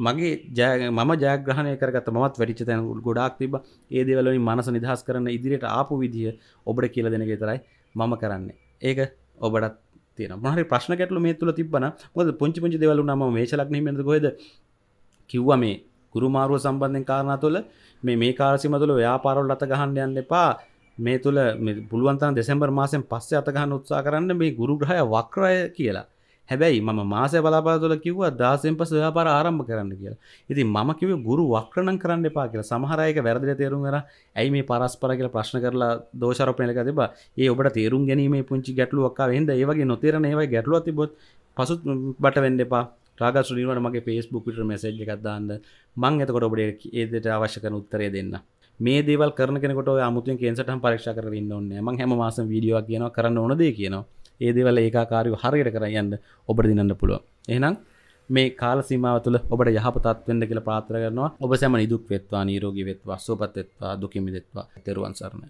මගේ ජය ම ජයග්‍රහණය කරගත මත් වැඩිච තැන ගොඩක් තිබ ඒ දෙවලින් මනස නිදහස් කරන්න ඉදිරියට ආපු විදිහ ඔබට කියල දෙනගේ තරයි මම කරන්නේ ඒක ඔබටත් තින මහරි ප්‍රශ්න කැටලු මේ තුළ තිබන මොද පුංචි පුංචි දෙවලු නම මේශලක්නීමද ගොද කිව්ව මේ ගුරුමාරුව සම්බන්ධෙන් කාරණ තුළ මේ මේ කාරසිම තුළ ව්‍යාපාරල් අත ගහන්ඩ යන්න එපා මේ තුළ පුළුවන්තන් දෙෙසම්බර් මාසෙන් පස්සේ අතගහන්න උත්සා කරන්න මේ ගුරුග්‍රහය වක්රය කියලා හැබැයි ම මාස බලාපරතුල කිව්ව දහසෙන් පස ව්‍යාපාර ආරම්භ කරන්න කියලා ඉති ම කිව ගුරු වක්‍රණන් කරන්න එපා කියලා සමහරයක වැරදිල තේරුම් කර ඇයි මේ පරස්පර කියල ප්‍රශ්න කරලා දෝෂරපනයක තිබ ඒ ඔබට තේරුම් ගැනීම පුංචි ගැටලුවක් වෙන්ද ඒවගේ නොතේර ඒවයි ගැටලුව තිබොත් පසුත් බට වෙන්න එපා රාග සුනිවට මගේ පේස්බුක් විට මැසේජ් එකක්දාන්න මං එතකොට ඔබට ඒදට අවශ්‍යක උත්තරය දෙන්න මේ දේවල් කරනකොට අමුතුන් කේන්සටම් පරක්ෂ කරන්න ඕන්න ම හැම මාස වීඩියෝ කියන කරන්න ඕනදේ කියනවා ඒදවල ඒකාකාරය හරියට කර යන්න ඔබට දිනන්න පුළුව එහනම් මේ කාල සීමාව තුළ ඔබට යහපතත් වෙන්න කියලා පාත්‍ර කරනවා ඔබ සැම නිදුක් වෙත්වා නීරෝගී වෙත්වා සෝපත් වෙත්වා දුකින් මිදෙත්වා තෙරුවන් සරණයි